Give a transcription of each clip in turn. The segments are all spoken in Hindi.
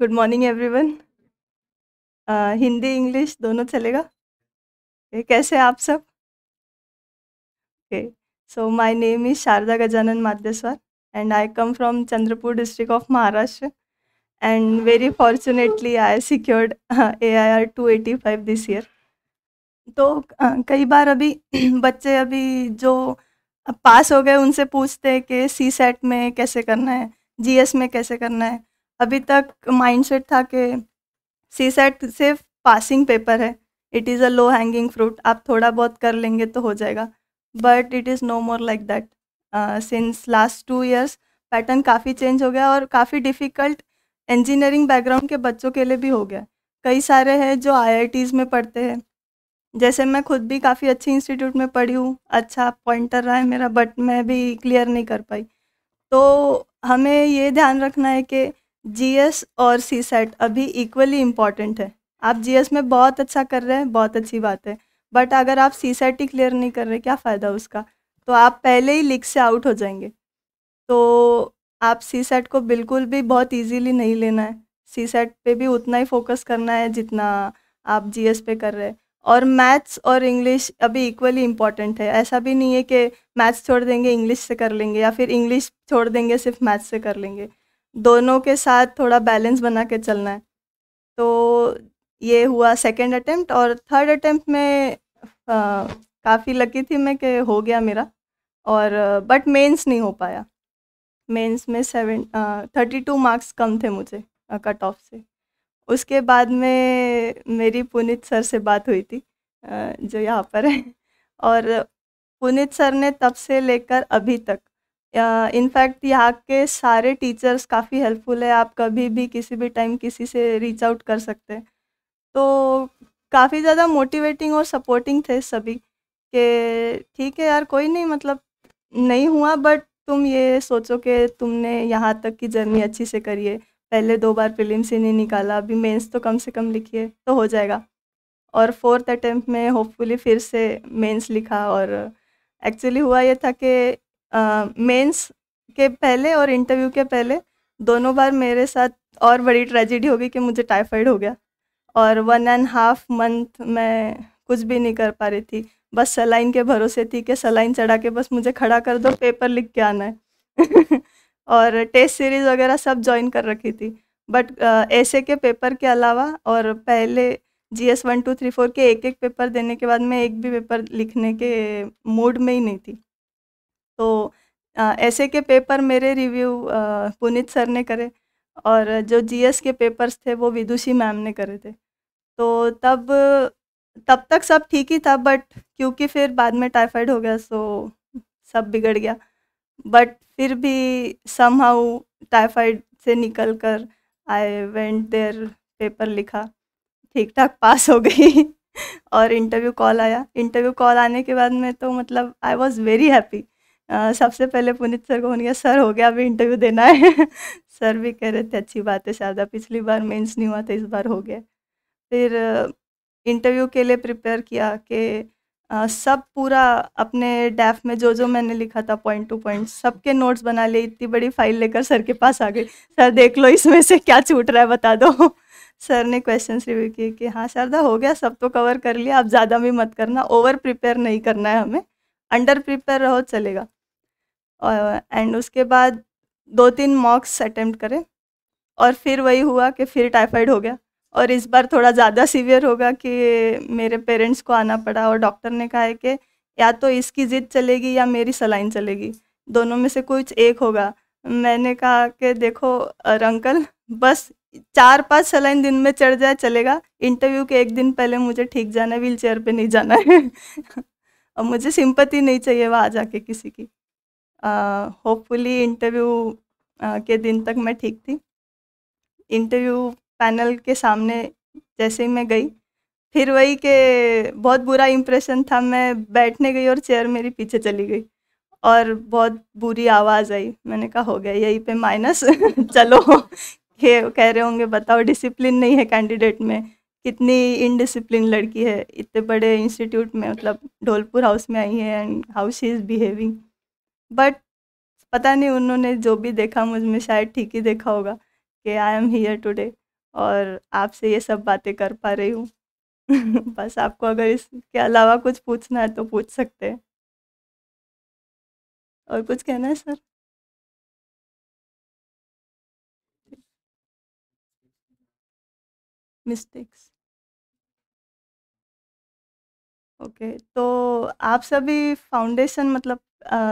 Good morning everyone Hindi English दोनों चलेगा okay, कैसे आप सब okay so my name is Sharda Gajanan Madhyaswar and I come from Chandrapur district of Maharashtra and very fortunately I secured A I R two eighty five this year तो uh, कई बार अभी बच्चे अभी जो पास हो गए उनसे पूछते हैं कि सी सेट में कैसे करना है जी एस में कैसे करना है अभी तक माइंडसेट था कि सी सेट सिर्फ पासिंग पेपर है it is a low hanging fruit आप थोड़ा बहुत कर लेंगे तो हो जाएगा but it is no more like that since last two years pattern काफ़ी चेंज हो गया और काफ़ी डिफ़िकल्ट इंजीनियरिंग बैकग्राउंड के बच्चों के लिए भी हो गया कई सारे हैं जो आई में पढ़ते हैं जैसे मैं खुद भी काफ़ी अच्छे इंस्टीट्यूट में पढ़ी हूँ अच्छा पॉइंटर रहा है मेरा बट मैं भी क्लियर नहीं कर पाई तो हमें ये ध्यान रखना है कि जीएस और सी सेट अभी इक्वली इम्पॉर्टेंट है आप जीएस में बहुत अच्छा कर रहे हैं बहुत अच्छी बात है बट अगर आप सी सेट ही क्लियर नहीं कर रहे क्या फ़ायदा उसका तो आप पहले ही लिख से आउट हो जाएंगे तो आप सी सेट को बिल्कुल भी बहुत इजीली नहीं लेना है सी सेट पे भी उतना ही फोकस करना है जितना आप जी पे कर रहे हैं और मैथ्स और इंग्लिश अभी इक्वली इम्पॉर्टेंट है ऐसा भी नहीं है कि मैथ्स छोड़ देंगे इंग्लिश से कर लेंगे या फिर इंग्लिश छोड़ देंगे सिर्फ मैथ्स से कर लेंगे दोनों के साथ थोड़ा बैलेंस बना के चलना है तो ये हुआ सेकेंड अटैम्प्ट और थर्ड अटैम्प्ट में काफ़ी लकी थी मैं कि हो गया मेरा और बट मेंस नहीं हो पाया मेंस में सेवन थर्टी टू मार्क्स कम थे मुझे कट ऑफ से उसके बाद में मेरी पुनित सर से बात हुई थी आ, जो यहाँ पर है और पुनित सर ने तब से लेकर अभी तक इनफैक्ट यहाँ के सारे टीचर्स काफ़ी हेल्पफुल है आप कभी भी किसी भी टाइम किसी से रीच आउट कर सकते हैं तो काफ़ी ज़्यादा मोटिवेटिंग और सपोर्टिंग थे सभी के ठीक है यार कोई नहीं मतलब नहीं हुआ बट तुम ये सोचो कि तुमने यहाँ तक की जर्नी अच्छी से करिए पहले दो बार प्रीलिम्स ही नहीं निकाला अभी मेंस तो कम से कम लिखिए तो हो जाएगा और फोर्थ अटैम्प्ट में होपफुली फिर से मेंस लिखा और एक्चुअली हुआ ये था कि मेंस के पहले और इंटरव्यू के पहले दोनों बार मेरे साथ और बड़ी ट्रेजिडी हो गई कि मुझे टाइफाइड हो गया और वन एंड हाफ मंथ मैं कुछ भी नहीं कर पा रही थी बस सलाइन के भरोसे थी कि सलाइन चढ़ा के बस मुझे खड़ा कर दो पेपर लिख के आना है और टेस्ट सीरीज़ वगैरह सब ज्वाइन कर रखी थी बट ऐसे के पेपर के अलावा और पहले G S one two three four के एक एक पेपर देने के बाद मैं एक भी पेपर लिखने के मूड में ही नहीं थी तो ऐसे के पेपर मेरे रिव्यू पुनित सर ने करे और जो जीएस के पेपर्स थे वो विदुषी मैम ने करे थे तो तब तब तक सब ठीक ही था बट क्योंकि फिर बाद में टाइफाइड हो गया सो सब बिगड़ गया बट फिर भी सम हाउ टाइफाइड से निकल कर आई वेंट देयर पेपर लिखा ठीक ठाक पास हो गई और इंटरव्यू कॉल आया इंटरव्यू कॉल आने के बाद में तो मतलब आई वॉज़ वेरी हैप्पी सबसे पहले पुनीत सर को गया सर हो गया अभी इंटरव्यू देना है सर भी कह रहे थे अच्छी बात है शारदा पिछली बार मेंस नहीं हुआ था तो इस बार हो गया फिर इंटरव्यू के लिए प्रिपेयर किया कि सब पूरा अपने डैफ में जो जो मैंने लिखा था पॉइंट टू पॉइंट सबके नोट्स बना लिए इतनी बड़ी फाइल लेकर सर के पास आ गई सर देख लो इसमें से क्या छूट रहा है बता दो सर ने क्वेश्चन रिव्यू किए कि हाँ शारदा हो गया सब तो कवर कर लिया आप ज़्यादा भी मत करना ओवर प्रिपेयर नहीं करना है हमें अंडर प्रिपेयर रहो चलेगा एंड उसके बाद दो तीन मॉक्स अटेम्प्ट करें और फिर वही हुआ कि फिर टाइफाइड हो गया और इस बार थोड़ा ज़्यादा सीवियर होगा कि मेरे पेरेंट्स को आना पड़ा और डॉक्टर ने कहा है कि या तो इसकी ज़िद चलेगी या मेरी सलाइन चलेगी दोनों में से कुछ एक होगा मैंने कहा कि देखो अंकल बस चार पांच सलाइन दिन में चढ़ जाए चलेगा इंटरव्यू के एक दिन पहले मुझे ठीक जाना है व्हील चेयर पर नहीं जाना है और मुझे सिंपत्ति नहीं चाहिए वहाँ जाके किसी की होपफुली इंटरव्यू के दिन तक मैं ठीक थी इंटरव्यू पैनल के सामने जैसे ही मैं गई फिर वही के बहुत बुरा इम्प्रेशन था मैं बैठने गई और चेयर मेरी पीछे चली गई और बहुत बुरी आवाज़ आई मैंने कहा हो गया यहीं पे माइनस चलो ये कह रहे होंगे बताओ डिसिप्लिन नहीं है कैंडिडेट में कितनी इनडिसिप्लिन लड़की है इतने बड़े इंस्टीट्यूट में मतलब ढोलपुर हाउस में आई है and how she is behaving but पता नहीं उन्होंने जो भी देखा मुझ में शायद ठीक ही देखा होगा कि आई एम हियर टुडे और आपसे ये सब बातें कर पा रही हूँ बस आपको अगर इसके अलावा कुछ पूछना है तो पूछ सकते हैं और कुछ कहना है सर मिस्टेक्स ओके okay, तो आप सभी फाउंडेशन मतलब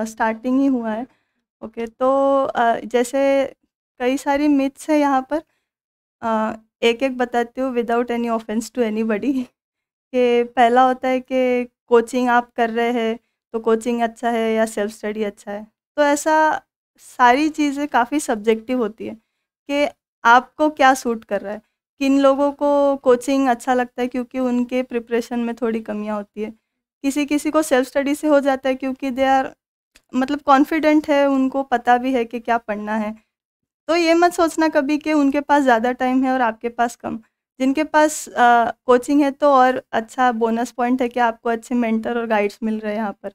स्टार्टिंग ही हुआ है ओके तो आ, जैसे कई सारी मिथ्स है यहाँ पर आ, एक एक बताती हूँ without any offence to anybody कि पहला होता है कि कोचिंग आप कर रहे हैं तो कोचिंग अच्छा है या सेल्फ स्टडी अच्छा है तो ऐसा सारी चीज़ें काफ़ी सब्जेक्टिव होती है कि आपको क्या सूट कर रहा है किन लोगों को कोचिंग अच्छा लगता है क्योंकि उनके प्रिपरेशन में थोड़ी कमियाँ होती है किसी किसी को सेल्फ स्टडी से हो जाता है क्योंकि दे आर मतलब कॉन्फिडेंट है उनको पता भी है कि क्या पढ़ना है तो ये मत सोचना कभी कि उनके पास ज़्यादा टाइम है और आपके पास कम जिनके पास आ, कोचिंग है तो और अच्छा बोनस पॉइंट है कि आपको अच्छे मेंटर और गाइड्स मिल रहे हैं यहाँ पर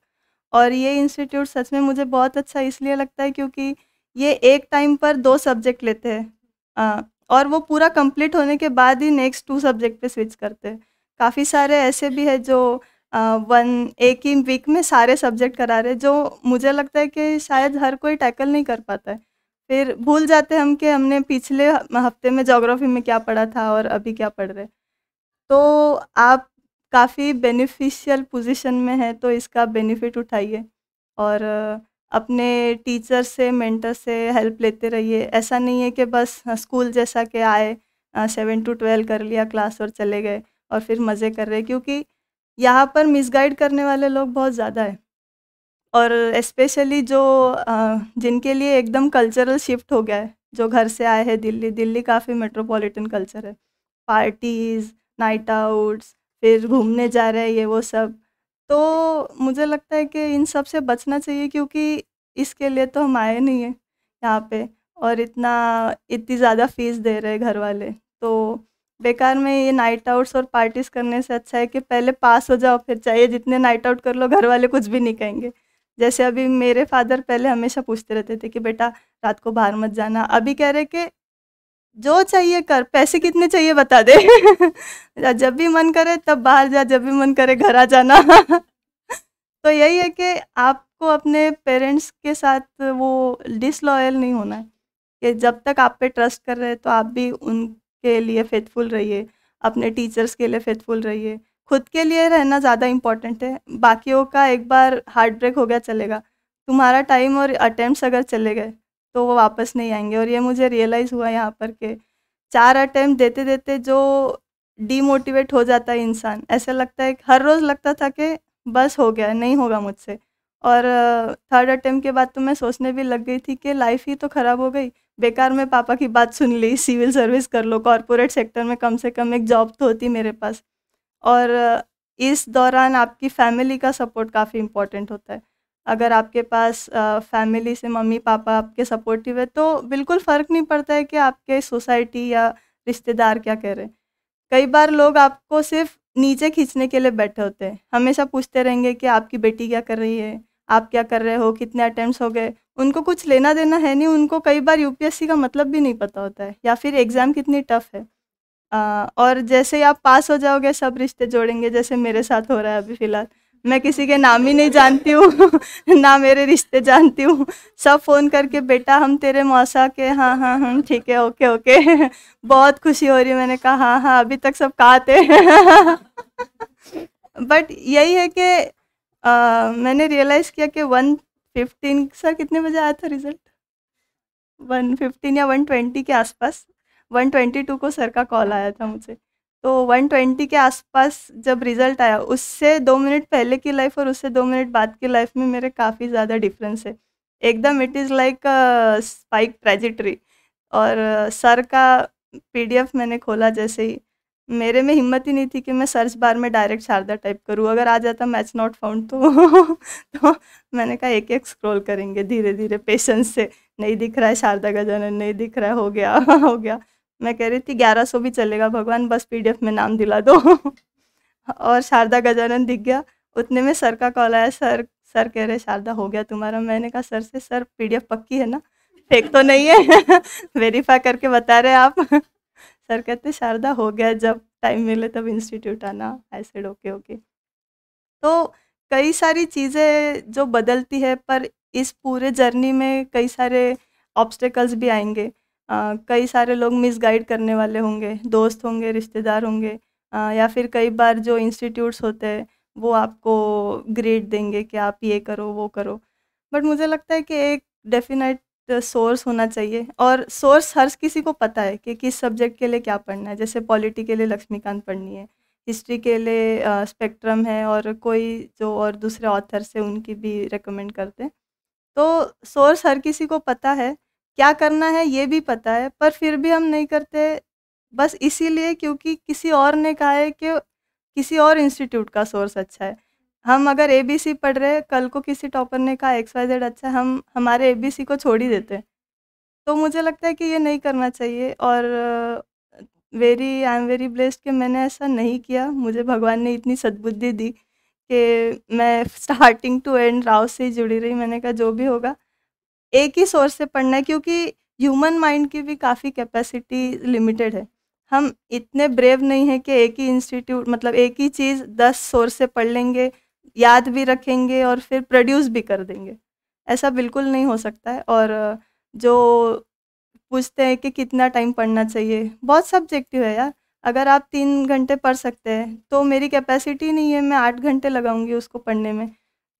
और ये इंस्टीट्यूट सच में मुझे बहुत अच्छा इसलिए लगता है क्योंकि ये एक टाइम पर दो सब्जेक्ट लेते हैं और वो पूरा कंप्लीट होने के बाद ही नेक्स्ट टू सब्जेक्ट पे स्विच करते हैं काफ़ी सारे ऐसे भी है जो वन एक ही वीक में सारे सब्जेक्ट करा रहे जो मुझे लगता है कि शायद हर कोई टैकल नहीं कर पाता है फिर भूल जाते हैं हम कि हमने पिछले हफ्ते में जोग्राफी में क्या पढ़ा था और अभी क्या पढ़ रहे तो आप काफ़ी बेनिफिशियल पोजीशन में है तो इसका बेनिफिट उठाइए और अपने टीचर से मेंटर से हेल्प लेते रहिए ऐसा नहीं है कि बस स्कूल जैसा कि आए सेवन टू ट्वेल्व कर लिया क्लास और चले गए और फिर मज़े कर रहे क्योंकि यहाँ पर मिसगाइड करने वाले लोग बहुत ज़्यादा है और इस्पेशली जो जिनके लिए एकदम कल्चरल शिफ्ट हो गया है जो घर से आए हैं दिल्ली दिल्ली काफ़ी मेट्रोपॉलिटन कल्चर है पार्टीज़ नाइट आउट्स फिर घूमने जा रहे हैं ये वो सब तो मुझे लगता है कि इन सब से बचना चाहिए क्योंकि इसके लिए तो हम आए नहीं हैं यहाँ पे और इतना इतनी ज़्यादा फीस दे रहे घर वाले तो बेकार में ये नाइट आउट्स और पार्टीज करने से अच्छा है कि पहले पास हो जाओ फिर चाहिए जितने नाइट आउट कर लो घर वाले कुछ भी नहीं कहेंगे जैसे अभी मेरे फादर पहले हमेशा पूछते रहते थे कि बेटा रात को बाहर मत जाना अभी कह रहे कि जो चाहिए कर पैसे कितने चाहिए बता दे जब भी मन करे तब बाहर जा जब भी मन करे घर आ जाना तो यही है कि आपको अपने पेरेंट्स के साथ वो डिसलॉयल नहीं होना है कि जब तक आप पे ट्रस्ट कर रहे हैं तो आप भी उन के लिए फेथफुल रहिए अपने टीचर्स के लिए फेथफुल रहिए खुद के लिए रहना ज़्यादा इम्पॉर्टेंट है बाकियों का एक बार हार्ट ब्रेक हो गया चलेगा तुम्हारा टाइम और अटैम्प्ट अगर चले गए तो वो वापस नहीं आएंगे और ये मुझे रियलाइज़ हुआ यहाँ पर कि चार अटैम्प्ट देते देते जो डीमोटिवेट हो जाता है इंसान ऐसा लगता है हर रोज़ लगता था कि बस हो गया नहीं होगा मुझसे और थर्ड अटैम्प्ट के बाद तो मैं सोचने भी लग गई थी कि लाइफ ही तो ख़राब हो गई बेकार में पापा की बात सुन ली सिविल सर्विस कर लो कॉरपोरेट सेक्टर में कम से कम एक जॉब तो होती मेरे पास और इस दौरान आपकी फैमिली का सपोर्ट काफ़ी इम्पोर्टेंट होता है अगर आपके पास फैमिली से मम्मी पापा आपके सपोर्टिव है तो बिल्कुल फ़र्क नहीं पड़ता है कि आपके सोसाइटी या रिश्तेदार क्या कह रहे हैं कई बार लोग आपको सिर्फ नीचे खींचने के लिए बैठे होते हैं हमेशा पूछते रहेंगे कि आपकी बेटी क्या कर रही है आप क्या कर रहे हो कितने अटैम्प्ट हो गए उनको कुछ लेना देना है नहीं उनको कई बार यूपीएससी का मतलब भी नहीं पता होता है या फिर एग्ज़ाम कितनी टफ है आ, और जैसे ही आप पास हो जाओगे सब रिश्ते जोड़ेंगे जैसे मेरे साथ हो रहा है अभी फ़िलहाल मैं किसी के नाम ही नहीं जानती हूँ ना मेरे रिश्ते जानती हूँ सब फ़ोन करके बेटा हम तेरे मौसा के हाँ हाँ हम हाँ, ठीक है ओके ओके बहुत खुशी हो रही है मैंने कहा हाँ हाँ अभी तक सब कहा थे बट यही है कि आ, मैंने रियलाइज़ किया कि वन फिफ्टीन सर कितने बजे आया था रिज़ल्ट वन फिफ्टीन या वन ट्वेंटी के आसपास वन ट्वेंटी टू को सर का कॉल आया था मुझे तो वन ट्वेंटी के आसपास जब रिज़ल्ट आया उससे दो मिनट पहले की लाइफ और उससे दो मिनट बाद की लाइफ में मेरे काफ़ी ज़्यादा डिफरेंस है एकदम it is like spike trajectory और सर का पीडीएफ मैंने खोला जैसे ही मेरे में हिम्मत ही नहीं थी कि मैं सर्च बार में डायरेक्ट शारदा टाइप करूँ अगर आ जाता मैच नॉट फाउंड तो तो मैंने कहा एक एक स्क्रॉल करेंगे धीरे धीरे पेशेंस से नहीं दिख रहा है शारदा गजानन नहीं दिख रहा है हो गया हो गया मैं कह रही थी ग्यारह सौ भी चलेगा भगवान बस पी में नाम दिला दो और शारदा गजानन दिख गया उतने में सर का कॉल आया सर सर कह रहे शारदा हो गया तुम्हारा मैंने कहा सर से सर पी पक्की है ना फेक तो नहीं है वेरीफाई करके बता रहे आप सर कहते शारदा हो गया जब टाइम मिले तब इंस्टीट्यूट आना ऐसे ओके ओके तो कई सारी चीज़ें जो बदलती है पर इस पूरे जर्नी में कई सारे ऑब्स्टेकल्स भी आएंगे आ, कई सारे लोग मिसगाइड करने वाले होंगे दोस्त होंगे रिश्तेदार होंगे आ, या फिर कई बार जो इंस्टीट्यूट्स होते हैं वो आपको ग्रेड देंगे कि आप ये करो वो करो बट मुझे लगता है कि एक डेफिनेट सोर्स होना चाहिए और सोर्स हर किसी को पता है कि किस सब्जेक्ट के लिए क्या पढ़ना है जैसे पॉलिटी के लिए लक्ष्मीकांत पढ़नी है हिस्ट्री के लिए स्पेक्ट्रम है और कोई जो और दूसरे ऑथर से उनकी भी रेकमेंड करते हैं तो सोर्स हर किसी को पता है क्या करना है ये भी पता है पर फिर भी हम नहीं करते बस इसीलिए क्योंकि किसी और ने कहा है कि किसी और इंस्टीट्यूट का सोर्स अच्छा है हम अगर ए बी सी पढ़ रहे कल को किसी टॉपर ने कहा एक्स वाई जेड अच्छा हम हमारे ए बी सी को छोड़ ही देते हैं तो मुझे लगता है कि ये नहीं करना चाहिए और very I am very blessed कि मैंने ऐसा नहीं किया मुझे भगवान ने इतनी सद्बुद्धि दी कि मैं स्टार्टिंग टू एंड राव से ही जुड़ी रही मैंने कहा जो भी होगा एक ही सोर्स से पढ़ना है क्योंकि ह्यूमन माइंड की भी काफ़ी कैपेसिटी लिमिटेड है हम इतने ब्रेव नहीं हैं कि एक ही इंस्टीट्यूट मतलब एक ही चीज़ दस सोर्स से पढ़ लेंगे याद भी रखेंगे और फिर प्रोड्यूस भी कर देंगे ऐसा बिल्कुल नहीं हो सकता है और जो पूछते हैं कि कितना टाइम पढ़ना चाहिए बहुत सब्जेक्टिव है यार अगर आप तीन घंटे पढ़ सकते हैं तो मेरी कैपेसिटी नहीं है मैं आठ घंटे लगाऊंगी उसको पढ़ने में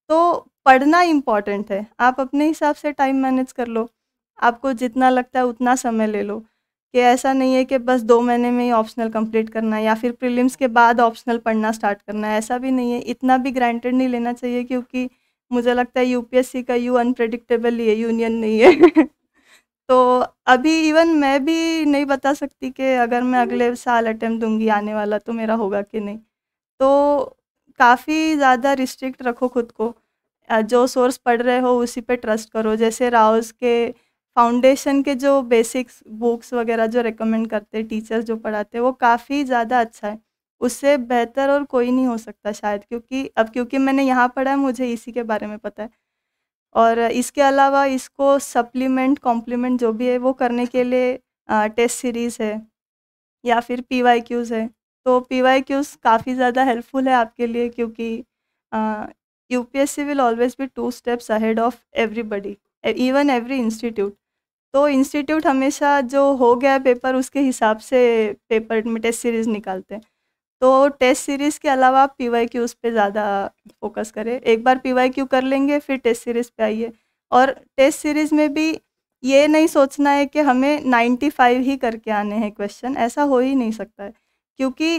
तो पढ़ना इम्पॉर्टेंट है आप अपने हिसाब से टाइम मैनेज कर लो आपको जितना लगता है उतना समय ले लो कि ऐसा नहीं है कि बस दो महीने में ही ऑप्शनल कंप्लीट करना है या फिर प्रीलिम्स के बाद ऑप्शनल पढ़ना स्टार्ट करना है ऐसा भी नहीं है इतना भी ग्रांटेड नहीं लेना चाहिए क्योंकि मुझे लगता है यूपीएससी का यू अनप्रडिक्टेबल ही है यूनियन नहीं है तो अभी इवन मैं भी नहीं बता सकती कि अगर मैं अगले साल अटैम्प्ट दूंगी आने वाला तो मेरा होगा कि नहीं तो काफ़ी ज़्यादा रिस्ट्रिक्ट रखो खुद को जो सोर्स पढ़ रहे हो उसी पे ट्रस्ट करो जैसे राउस के फाउंडेशन के जो बेसिक्स बुक्स वगैरह जो रेकमेंड करते हैं टीचर्स जो पढ़ाते हैं वो काफ़ी ज़्यादा अच्छा है उससे बेहतर और कोई नहीं हो सकता शायद क्योंकि अब क्योंकि मैंने यहाँ पढ़ा है मुझे इसी के बारे में पता है और इसके अलावा इसको सप्लीमेंट कॉम्प्लीमेंट जो भी है वो करने के लिए टेस्ट सीरीज़ है या फिर पी वाई क्यूज़ है तो पी वाई क्यूज़ काफ़ी ज़्यादा हेल्पफुल है आपके लिए क्योंकि U P S C will always be two steps ahead of everybody even every institute तो इंस्टीट्यूट हमेशा जो हो गया पेपर उसके हिसाब से पेपर में टेस्ट सीरीज़ निकालते हैं तो टेस्ट सीरीज़ के अलावा आप पी वाई क्यू उस पर ज़्यादा फोकस करें एक बार पी वाई क्यू कर लेंगे फिर टेस्ट सीरीज़ पे आइए और टेस्ट सीरीज़ में भी ये नहीं सोचना है कि हमें 95 ही करके आने हैं क्वेश्चन ऐसा हो ही नहीं सकता है क्योंकि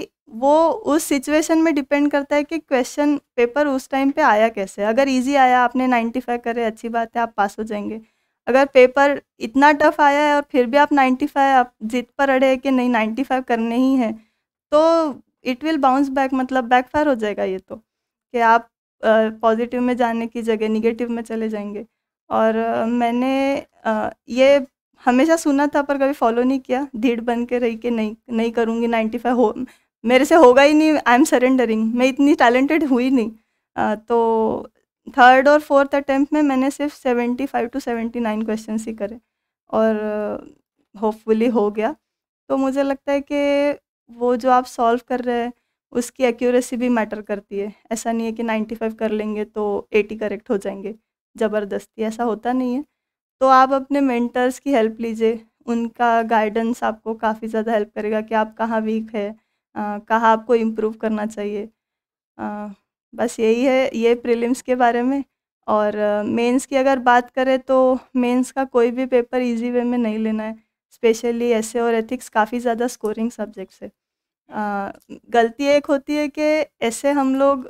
वो उस सिचुएशन में डिपेंड करता है कि क्वेश्चन पेपर उस टाइम पे आया कैसे अगर इजी आया आपने 95 करे अच्छी बात है आप पास हो जाएंगे अगर पेपर इतना टफ आया है और फिर भी आप 95 आप जीत पर अड़े कि नहीं 95 करने ही है तो इट विल बाउंस बैक मतलब बैकफायर हो जाएगा ये तो कि आप पॉजिटिव में जाने की जगह निगेटिव में चले जाएंगे और मैंने ये हमेशा सुना था पर कभी फॉलो नहीं किया धीड़ बन के रही कि नहीं नहीं करूँगी फाइव हो मेरे से होगा ही नहीं आई एम सरेंडरिंग मैं इतनी टैलेंटेड हुई नहीं आ, तो थर्ड और फोर्थ अटैम्प्ट में मैंने सिर्फ seventy five to seventy nine question ही करे और होपफुली uh, हो गया तो मुझे लगता है कि वो जो आप सॉल्व कर रहे हैं उसकी एक्यूरेसी भी मैटर करती है ऐसा नहीं है कि नाइन्टी फाइव कर लेंगे तो एटी करेक्ट हो जाएंगे ज़बरदस्ती ऐसा होता नहीं है तो आप अपने मेंटर्स की हेल्प लीजिए उनका गाइडेंस आपको काफ़ी ज़्यादा हेल्प करेगा कि आप कहाँ वीक है कहाँ आपको इम्प्रूव करना चाहिए आ, बस यही है ये प्रीलिम्स के बारे में और मेंस की अगर बात करें तो मेंस का कोई भी पेपर इजी वे में नहीं लेना है स्पेशली ऐसे और एथिक्स काफ़ी ज़्यादा स्कोरिंग सब्जेक्ट्स है गलती एक होती है कि ऐसे हम लोग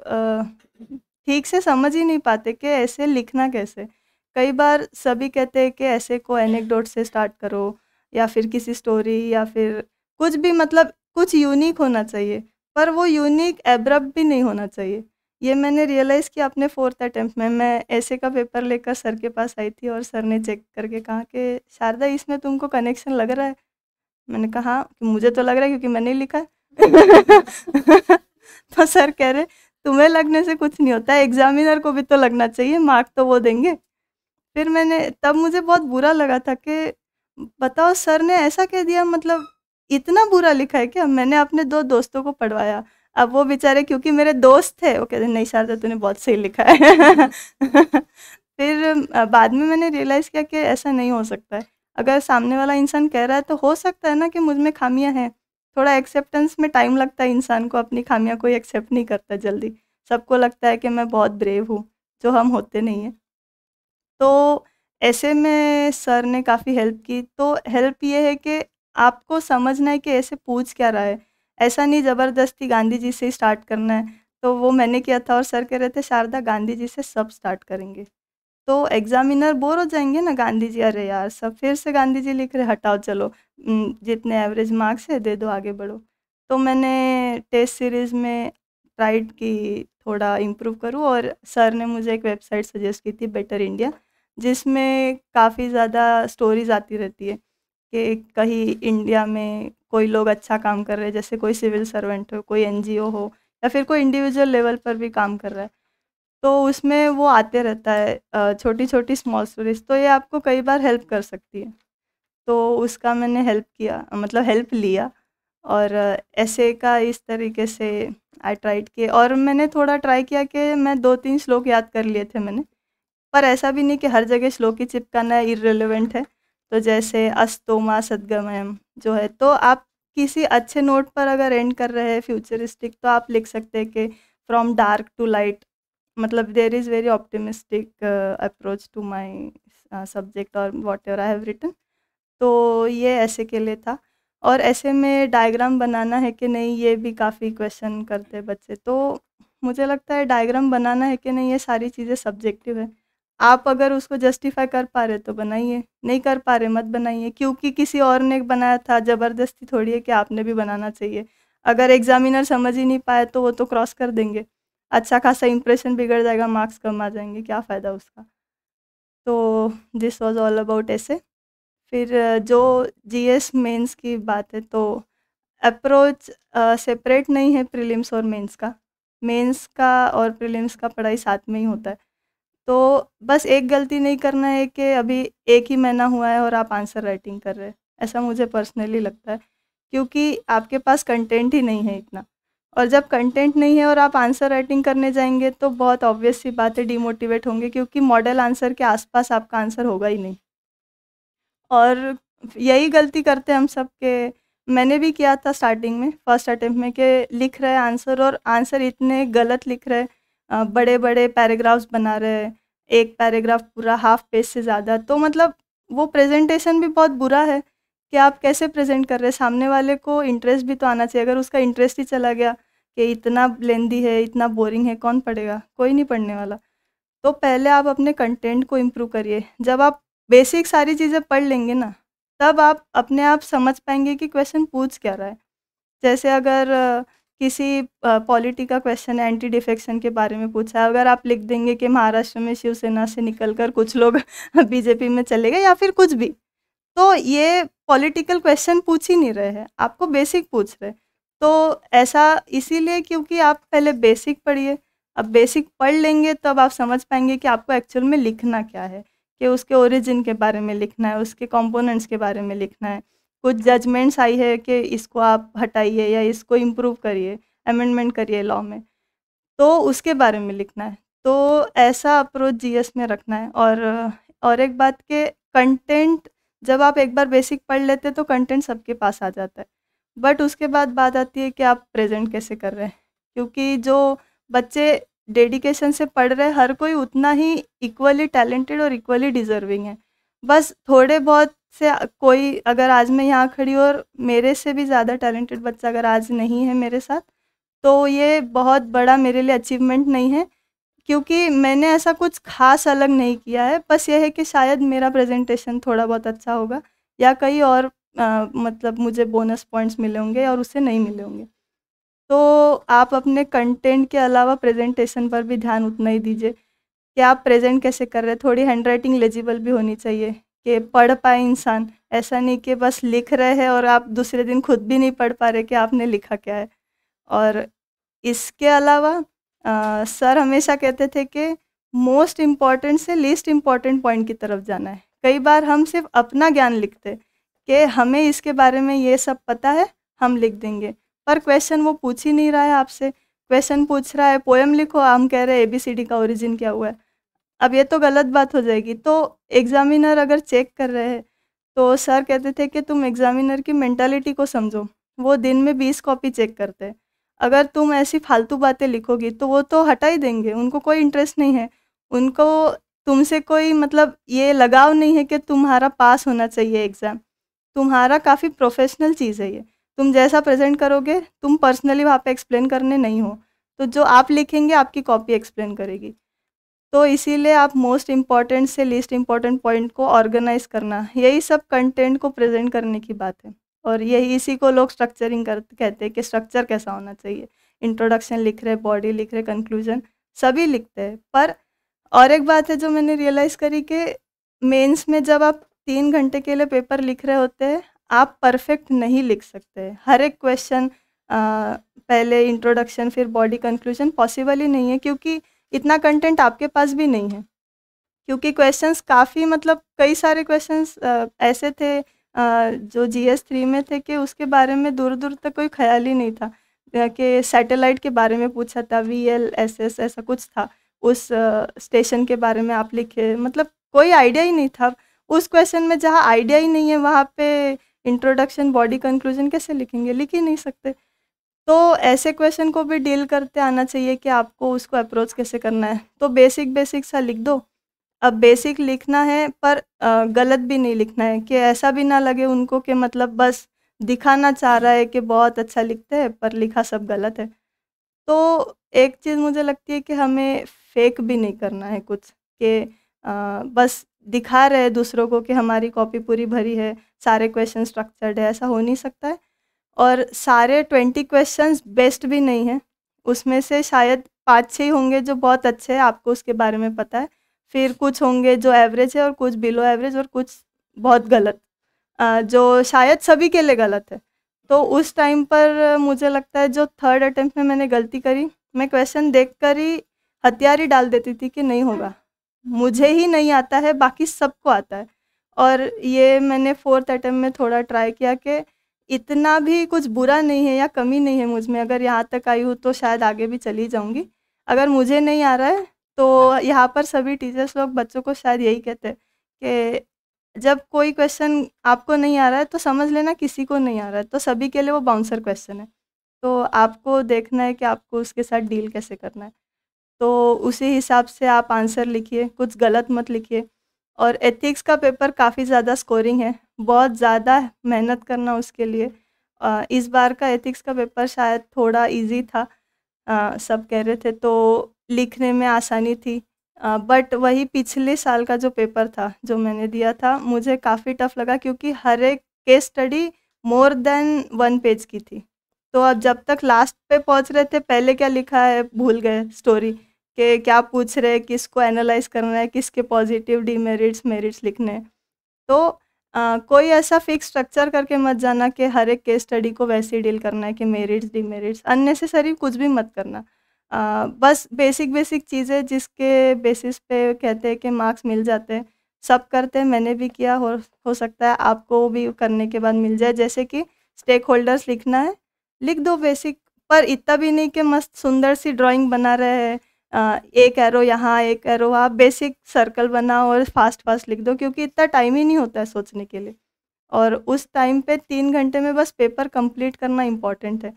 ठीक से समझ ही नहीं पाते कि ऐसे लिखना कैसे कई बार सभी कहते हैं कि ऐसे को एनेकडोट से स्टार्ट करो या फिर किसी स्टोरी या फिर कुछ भी मतलब कुछ यूनिक होना चाहिए पर वो यूनिक एब्रप्ट भी नहीं होना चाहिए ये मैंने रियलाइज़ किया अपने फोर्थ अटेम्प्ट में मैं ऐसे का पेपर लेकर सर के पास आई थी और सर ने चेक करके कहा कि शारदा इसमें तुमको कनेक्शन लग रहा है मैंने कहा हाँ, कि मुझे तो लग रहा है क्योंकि मैंने लिखा तो सर कह रहे तुम्हें लगने से कुछ नहीं होता एग्जामिनर को भी तो लगना चाहिए मार्क तो वो देंगे फिर मैंने तब मुझे बहुत बुरा लगा था कि बताओ सर ने ऐसा कह दिया मतलब इतना बुरा लिखा है क्या मैंने अपने दो दोस्तों को पढ़वाया अब वो बेचारे क्योंकि मेरे दोस्त थे वो कहते नहीं शारदा तूने बहुत सही लिखा है फिर बाद में मैंने रियलाइज़ किया कि ऐसा नहीं हो सकता है अगर सामने वाला इंसान कह रहा है तो हो सकता है ना कि मुझ में खामियां हैं थोड़ा एक्सेप्टेंस में टाइम लगता है इंसान को अपनी खामियां कोई एक्सेप्ट नहीं करता जल्दी सबको लगता है कि मैं बहुत ब्रेव हूँ जो हम होते नहीं हैं तो ऐसे में सर ने काफ़ी हेल्प की तो हेल्प ये है कि आपको समझना है कि ऐसे पूछ क्या रहा है ऐसा नहीं ज़बरदस्ती गांधी जी से ही स्टार्ट करना है तो वो मैंने किया था और सर कह रहे थे शारदा गांधी जी से सब स्टार्ट करेंगे तो एग्जामिनर बोर हो जाएंगे ना गांधी जी अरे यार सब फिर से गांधी जी लिख रहे हटाओ चलो जितने एवरेज मार्क्स है दे दो आगे बढ़ो तो मैंने टेस्ट सीरीज़ में ट्राइड की थोड़ा इम्प्रूव करूँ और सर ने मुझे एक वेबसाइट सजेस्ट की थी बेटर इंडिया जिसमें काफ़ी ज़्यादा स्टोरीज आती रहती है कि कहीं इंडिया में कोई लोग अच्छा काम कर रहे हैं जैसे कोई सिविल सर्वेंट हो कोई एनजीओ हो या फिर कोई इंडिविजुअल लेवल पर भी काम कर रहा है तो उसमें वो आते रहता है छोटी छोटी स्मॉल स्टोरीज तो ये आपको कई बार हेल्प कर सकती है तो उसका मैंने हेल्प किया मतलब हेल्प लिया और ऐसे का इस तरीके से आई ट्राइड किए और मैंने थोड़ा ट्राई किया कि मैं दो तीन श्लोक याद कर लिए थे मैंने पर ऐसा भी नहीं कि हर जगह श्लोक ही चिपकाना इरेलीवेंट है तो जैसे अस्तोमा सदगमयम जो है तो आप किसी अच्छे नोट पर अगर एंड कर रहे हैं फ्यूचरिस्टिक तो आप लिख सकते हैं कि फ्रॉम डार्क टू लाइट मतलब there is very optimistic approach to my subject और whatever I have written तो ये ऐसे के लिए था और ऐसे में डायग्राम बनाना है कि नहीं ये भी काफ़ी क्वेश्चन करते बच्चे तो मुझे लगता है डायग्राम बनाना है कि नहीं ये सारी चीज़ें सब्जेक्टिव है आप अगर उसको जस्टिफाई कर पा रहे तो बनाइए नहीं कर पा रहे मत बनाइए क्योंकि किसी और ने बनाया था ज़बरदस्ती थोड़ी है कि आपने भी बनाना चाहिए अगर एग्जामिनर समझ ही नहीं पाए तो वो तो क्रॉस कर देंगे अच्छा खासा इंप्रेशन बिगड़ जाएगा मार्क्स कम आ जाएंगे क्या फ़ायदा उसका तो दिस वॉज ऑल अबाउट ऐसे फिर जो जी एस मेन्स की बात है तो अप्रोच सेपरेट नहीं है प्रिलिम्स और मेंस का मेंस का और प्रिलिम्स का पढ़ाई साथ में ही होता है तो बस एक गलती नहीं करना है कि अभी एक ही महीना हुआ है और आप आंसर राइटिंग कर रहे हैं ऐसा मुझे पर्सनली लगता है क्योंकि आपके पास कंटेंट ही नहीं है इतना और जब कंटेंट नहीं है और आप आंसर राइटिंग करने जाएंगे तो बहुत ऑब्वियस सी बात है डिमोटिवेट होंगे क्योंकि मॉडल आंसर के आसपास आपका आंसर होगा ही नहीं और यही गलती करते हैं हम सब के मैंने भी किया था स्टार्टिंग में फर्स्ट अटेम्प्ट में कि लिख रहे आंसर और आंसर इतने गलत लिख रहे हैं बड़े बड़े पैराग्राफ्स बना रहे हैं एक पैराग्राफ पूरा हाफ पेज से ज़्यादा तो मतलब वो प्रेजेंटेशन भी बहुत बुरा है कि आप कैसे प्रेजेंट कर रहे हैं सामने वाले को इंटरेस्ट भी तो आना चाहिए अगर उसका इंटरेस्ट ही चला गया कि इतना लेंदी है इतना बोरिंग है कौन पढ़ेगा कोई नहीं पढ़ने वाला तो पहले आप अपने कंटेंट को इम्प्रूव करिए जब आप बेसिक सारी चीज़ें पढ़ लेंगे ना तब आप अपने आप समझ पाएंगे कि क्वेश्चन पूछ क्या रहा है जैसे अगर किसी पॉलिटी का क्वेश्चन एंटी डिफेक्शन के बारे में पूछा है अगर आप लिख देंगे कि महाराष्ट्र में शिवसेना से निकलकर कुछ लोग बीजेपी में चले गए या फिर कुछ भी तो ये पॉलिटिकल क्वेश्चन पूछ ही नहीं रहे हैं आपको बेसिक पूछ रहे तो ऐसा इसीलिए क्योंकि आप पहले बेसिक पढ़िए अब बेसिक पढ़ लेंगे तब आप समझ पाएंगे कि आपको एक्चुअल में लिखना क्या है कि उसके ओरिजिन के बारे में लिखना है उसके कंपोनेंट्स के बारे में लिखना है कुछ जजमेंट्स आई है कि इसको आप हटाइए या इसको इम्प्रूव करिए अमेंडमेंट करिए लॉ में तो उसके बारे में लिखना है तो ऐसा अप्रोच जीएस में रखना है और और एक बात के कंटेंट जब आप एक बार बेसिक पढ़ लेते हैं तो कंटेंट सबके पास आ जाता है बट उसके बाद बात आती है कि आप प्रेजेंट कैसे कर रहे हैं क्योंकि जो बच्चे डेडिकेशन से पढ़ रहे हैं हर कोई उतना ही इक्वली टैलेंटेड और इक्वली डिजर्विंग है बस थोड़े बहुत से कोई अगर आज मैं यहाँ खड़ी हूँ और मेरे से भी ज़्यादा टैलेंटेड बच्चा अगर आज नहीं है मेरे साथ तो ये बहुत बड़ा मेरे लिए अचीवमेंट नहीं है क्योंकि मैंने ऐसा कुछ खास अलग नहीं किया है बस यह है कि शायद मेरा प्रेजेंटेशन थोड़ा बहुत अच्छा होगा या कई और आ, मतलब मुझे बोनस पॉइंट्स मिले होंगे और उससे नहीं मिले होंगे तो आप अपने कंटेंट के अलावा प्रेजेंटेशन पर भी ध्यान उतना ही दीजिए कि आप प्रेजेंट कैसे कर रहे हैं थोड़ी हैंड राइटिंग लेजिबल भी होनी चाहिए कि पढ़ पाए इंसान ऐसा नहीं कि बस लिख रहे हैं और आप दूसरे दिन खुद भी नहीं पढ़ पा रहे कि आपने लिखा क्या है और इसके अलावा आ, सर हमेशा कहते थे कि मोस्ट इम्पॉर्टेंट से लीस्ट इम्पॉर्टेंट पॉइंट की तरफ जाना है कई बार हम सिर्फ अपना ज्ञान लिखते कि हमें इसके बारे में ये सब पता है हम लिख देंगे पर क्वेश्चन वो पूछ ही नहीं रहा है आपसे क्वेश्चन पूछ रहा है पोएम लिखो हम कह रहे हैं एबीसीडी का ओरिजिन क्या हुआ है अब ये तो गलत बात हो जाएगी तो एग्जामिनर अगर चेक कर रहे हैं तो सर कहते थे कि तुम एग्जामिनर की मैंटालिटी को समझो वो दिन में बीस कॉपी चेक करते हैं अगर तुम ऐसी फालतू बातें लिखोगी तो वो तो हटा ही देंगे उनको कोई इंटरेस्ट नहीं है उनको तुमसे कोई मतलब ये लगाव नहीं है कि तुम्हारा पास होना चाहिए एग्ज़ाम तुम्हारा काफ़ी प्रोफेशनल चीज़ है ये तुम जैसा प्रेजेंट करोगे तुम पर्सनली वहाँ पे एक्सप्लेन करने नहीं हो तो जो आप लिखेंगे आपकी कॉपी एक्सप्लेन करेगी तो इसीलिए आप मोस्ट इम्पॉर्टेंट से लीस्ट इम्पॉर्टेंट पॉइंट को ऑर्गेनाइज करना यही सब कंटेंट को प्रेजेंट करने की बात है और यही इसी को लोग स्ट्रक्चरिंग कर कहते हैं कि स्ट्रक्चर कैसा होना चाहिए इंट्रोडक्शन लिख रहे बॉडी लिख रहे कंक्लूजन सभी लिखते हैं पर और एक बात है जो मैंने रियलाइज़ करी कि मेंस में जब आप तीन घंटे के लिए पेपर लिख रहे होते हैं आप परफेक्ट नहीं लिख सकते हर एक क्वेश्चन पहले इंट्रोडक्शन फिर बॉडी कंक्लूजन पॉसिबल ही नहीं है क्योंकि इतना कंटेंट आपके पास भी नहीं है क्योंकि क्वेश्चंस काफ़ी मतलब कई सारे क्वेश्चंस ऐसे थे जो जी एस थ्री में थे कि उसके बारे में दूर दूर तक कोई ख्याल ही नहीं था कि सैटेलाइट के बारे में पूछा था वी एल एस एस ऐसा कुछ था उस स्टेशन के बारे में आप लिखे मतलब कोई आइडिया ही नहीं था उस क्वेश्चन में जहाँ आइडिया ही नहीं है वहाँ पे इंट्रोडक्शन बॉडी कंक्लूजन कैसे लिखेंगे लिख ही नहीं सकते तो ऐसे क्वेश्चन को भी डील करते आना चाहिए कि आपको उसको अप्रोच कैसे करना है तो बेसिक बेसिक सा लिख दो अब बेसिक लिखना है पर गलत भी नहीं लिखना है कि ऐसा भी ना लगे उनको कि मतलब बस दिखाना चाह रहा है कि बहुत अच्छा लिखते हैं पर लिखा सब गलत है तो एक चीज़ मुझे लगती है कि हमें फेक भी नहीं करना है कुछ कि बस दिखा रहे हैं दूसरों को कि हमारी कॉपी पूरी भरी है सारे क्वेश्चन स्ट्रक्चर्ड है ऐसा हो नहीं सकता है और सारे ट्वेंटी क्वेश्चन बेस्ट भी नहीं हैं उसमें से शायद पाँच छः होंगे जो बहुत अच्छे हैं आपको उसके बारे में पता है फिर कुछ होंगे जो एवरेज है और कुछ बिलो एवरेज और कुछ बहुत गलत जो शायद सभी के लिए गलत है तो उस टाइम पर मुझे लगता है जो थर्ड अटेम्प्ट में मैंने गलती करी मैं क्वेश्चन देख कर ही हथियार ही डाल देती थी कि नहीं होगा मुझे ही नहीं आता है बाकी सबको आता है और ये मैंने फोर्थ अटैम्प में थोड़ा ट्राई किया कि इतना भी कुछ बुरा नहीं है या कमी नहीं है मुझ में अगर यहाँ तक आई हूँ तो शायद आगे भी चली जाऊँगी अगर मुझे नहीं आ रहा है तो यहाँ पर सभी टीचर्स लोग बच्चों को शायद यही कहते हैं कि जब कोई क्वेश्चन आपको नहीं आ रहा है तो समझ लेना किसी को नहीं आ रहा है तो सभी के लिए वो बाउंसर क्वेश्चन है तो आपको देखना है कि आपको उसके साथ डील कैसे करना है तो उसी हिसाब से आप आंसर लिखिए कुछ गलत मत लिखिए और एथिक्स का पेपर काफ़ी ज़्यादा स्कोरिंग है बहुत ज़्यादा मेहनत करना उसके लिए इस बार का एथिक्स का पेपर शायद थोड़ा इजी था आ, सब कह रहे थे तो लिखने में आसानी थी आ, बट वही पिछले साल का जो पेपर था जो मैंने दिया था मुझे काफ़ी टफ लगा क्योंकि हर एक case study more than one page की थी तो अब जब तक लास्ट पे पहुंच रहे थे पहले क्या लिखा है भूल गए स्टोरी कि क्या पूछ रहे हैं किसको एनालाइज करना है किसके पॉजिटिव डीमेरिट्स मेरिट्स लिखने तो आ, कोई ऐसा फिक्स स्ट्रक्चर करके मत जाना कि हर एक केस स्टडी को वैसे ही डील करना है कि मेरिट्स डीमेरिट्स अननेसेसरी कुछ भी मत करना आ, बस बेसिक बेसिक चीज़ें जिसके बेसिस पे कहते हैं कि मार्क्स मिल जाते हैं सब करते हैं मैंने भी किया हो हो सकता है आपको भी करने के बाद मिल जाए जैसे कि स्टेक होल्डर्स लिखना है लिख दो बेसिक पर इतना भी नहीं कि मस्त सुंदर सी ड्राइंग बना रहे हैं एक एरो यहाँ एक एरो आप बेसिक सर्कल बनाओ और फास्ट फास्ट लिख दो क्योंकि इतना टाइम ही नहीं होता है सोचने के लिए और उस टाइम पे तीन घंटे में बस पेपर कंप्लीट करना इम्पॉर्टेंट है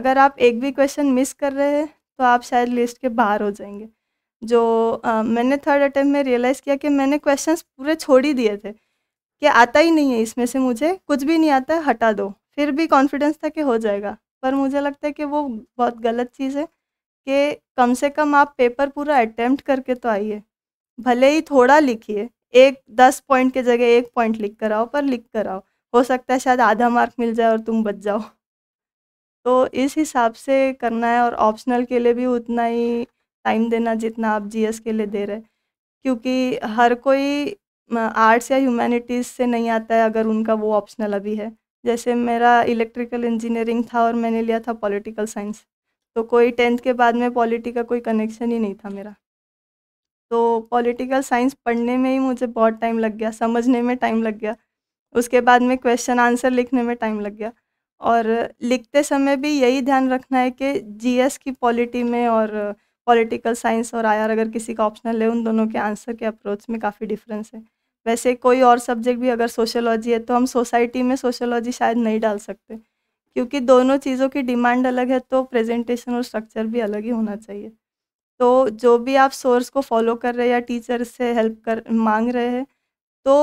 अगर आप एक भी क्वेश्चन मिस कर रहे हैं तो आप शायद लिस्ट के बाहर हो जाएंगे जो आ, मैंने थर्ड अटैम्प्ट में रियलाइज़ किया कि मैंने क्वेश्चंस पूरे छोड़ ही दिए थे कि आता ही नहीं है इसमें से मुझे कुछ भी नहीं आता हटा दो फिर भी कॉन्फिडेंस था कि हो जाएगा पर मुझे लगता है कि वो बहुत गलत चीज़ है कि कम से कम आप पेपर पूरा अटैम्प्ट करके तो आइए भले ही थोड़ा लिखिए एक दस पॉइंट के जगह एक पॉइंट लिख कर आओ पर लिख कर आओ हो सकता है शायद आधा मार्क मिल जाए और तुम बच जाओ तो इस हिसाब से करना है और ऑप्शनल के लिए भी उतना ही टाइम देना जितना आप जीएस के लिए दे रहे क्योंकि हर कोई आर्ट्स या ह्यूमैनिटीज़ से नहीं आता है अगर उनका वो ऑप्शनल अभी है जैसे मेरा इलेक्ट्रिकल इंजीनियरिंग था और मैंने लिया था पॉलिटिकल साइंस तो कोई टेंथ के बाद में पॉलिटी का कोई कनेक्शन ही नहीं था मेरा तो पॉलिटिकल साइंस पढ़ने में ही मुझे बहुत टाइम लग गया समझने में टाइम लग गया उसके बाद में क्वेश्चन आंसर लिखने में टाइम लग गया और लिखते समय भी यही ध्यान रखना है कि जीएस की पॉलिटी में और पॉलिटिकल साइंस और आयर अगर किसी का ऑप्शनल है उन दोनों के आंसर के अप्रोच में काफ़ी डिफरेंस है वैसे कोई और सब्जेक्ट भी अगर सोशोलॉजी है तो हम सोसाइटी में सोशोलॉजी शायद नहीं डाल सकते क्योंकि दोनों चीज़ों की डिमांड अलग है तो प्रेजेंटेशन और स्ट्रक्चर भी अलग ही होना चाहिए तो जो भी आप सोर्स को फॉलो कर रहे हैं या टीचर से हेल्प कर मांग रहे हैं तो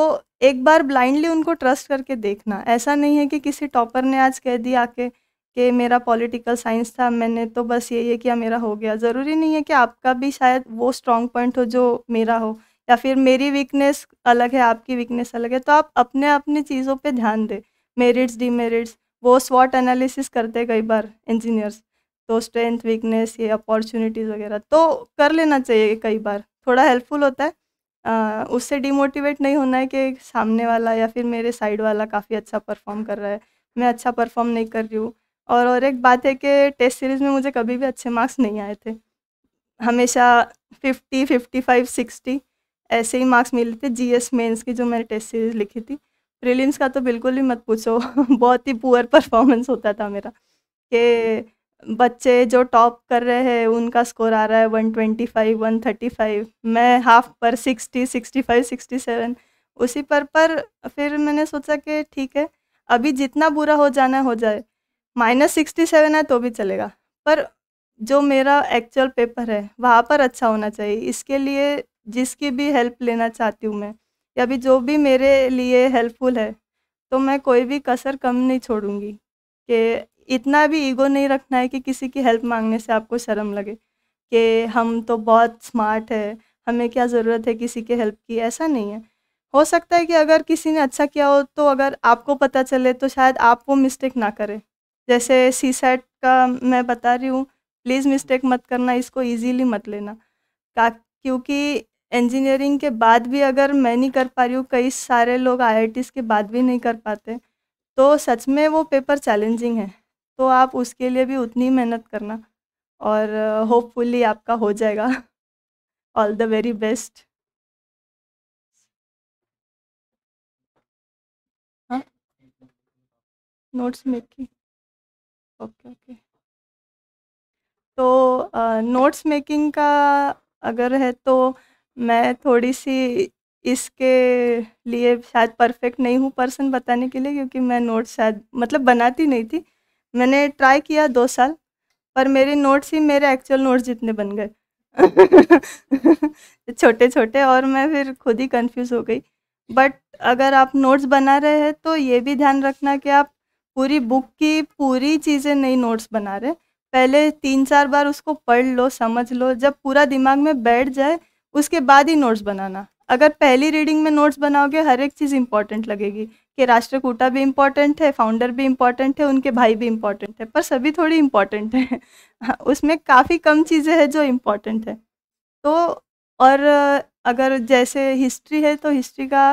एक बार ब्लाइंडली उनको ट्रस्ट करके देखना ऐसा नहीं है कि किसी टॉपर ने आज कह दिया आके कि मेरा पॉलिटिकल साइंस था मैंने तो बस ये ये किया मेरा हो गया ज़रूरी नहीं है कि आपका भी शायद वो स्ट्रॉन्ग पॉइंट हो जो मेरा हो या फिर मेरी वीकनेस अलग है आपकी वीकनेस अलग है तो आप अपने अपने चीज़ों पे ध्यान दें मेरिट्स डीमेरिट्स वो स्वॉट एनालिसिस करते हैं कई बार इंजीनियर्स तो स्ट्रेंथ वीकनेस ये अपॉर्चुनिटीज़ वगैरह तो कर लेना चाहिए कई बार थोड़ा हेल्पफुल होता है आ, उससे डिमोटिवेट नहीं होना है कि सामने वाला या फिर मेरे साइड वाला काफ़ी अच्छा परफॉर्म कर रहा है मैं अच्छा परफॉर्म नहीं कर रही हूँ और और एक बात है कि टेस्ट सीरीज़ में मुझे कभी भी अच्छे मार्क्स नहीं आए थे हमेशा फिफ्टी फिफ्टी फाइव सिक्सटी ऐसे ही मार्क्स मिले थे जी एस मेन्स की जो मैंने टेस्ट सीरीज़ लिखी थी प्रिलिम्स का तो बिल्कुल ही मत पूछो बहुत ही पुअर परफॉर्मेंस होता था मेरा कि बच्चे जो टॉप कर रहे हैं उनका स्कोर आ रहा है one twenty five one thirty five मैं हाफ पर sixty sixty five sixty seven उसी पर पर फिर मैंने सोचा कि ठीक है अभी जितना बुरा हो जाना हो जाए माइनस सिक्सटी सेवन है तो भी चलेगा पर जो मेरा एक्चुअल पेपर है वहाँ पर अच्छा होना चाहिए इसके लिए जिसकी भी हेल्प लेना चाहती हूँ मैं या भी जो भी मेरे लिए हेल्पफुल है तो मैं कोई भी कसर कम नहीं छोड़ूंगी कि इतना भी ईगो नहीं रखना है कि किसी की हेल्प मांगने से आपको शर्म लगे कि हम तो बहुत स्मार्ट है हमें क्या ज़रूरत है किसी के हेल्प की ऐसा नहीं है हो सकता है कि अगर किसी ने अच्छा किया हो तो अगर आपको पता चले तो शायद आप वो मिस्टेक ना करें जैसे सी सेट का मैं बता रही हूँ प्लीज़ मिस्टेक मत करना इसको ईजीली मत लेना क्योंकि इंजीनियरिंग के बाद भी अगर मैं नहीं कर पा रही हूँ कई सारे लोग आई के बाद भी नहीं कर पाते तो सच में वो पेपर चैलेंजिंग है तो आप उसके लिए भी उतनी मेहनत करना और होपफुली uh, आपका हो जाएगा all the very best notes making okay okay तो नोट्स uh, मेकिंग का अगर है तो मैं थोड़ी सी इसके लिए शायद परफेक्ट नहीं हूँ पर्सन बताने के लिए क्योंकि मैं नोट्स शायद मतलब बनाती नहीं थी मैंने ट्राई किया दो साल पर मेरे नोट्स ही मेरे एक्चुअल नोट्स जितने बन गए छोटे छोटे और मैं फिर खुद ही कंफ्यूज हो गई बट अगर आप नोट्स बना रहे हैं तो ये भी ध्यान रखना कि आप पूरी बुक की पूरी चीज़ें नहीं नोट्स बना रहे पहले तीन चार बार उसको पढ़ लो समझ लो जब पूरा दिमाग में बैठ जाए उसके बाद ही नोट्स बनाना अगर पहली रीडिंग में नोट्स बनाओगे हर एक चीज़ इंपॉर्टेंट लगेगी कि राष्ट्रकूटा भी इम्पॉर्टेंट है फाउंडर भी इम्पॉर्टेंट है उनके भाई भी इम्पॉर्टेंट है पर सभी थोड़ी इम्पॉर्टेंट है उसमें काफ़ी कम चीज़ें हैं जो इम्पॉर्टेंट है तो और अगर जैसे हिस्ट्री है तो हिस्ट्री का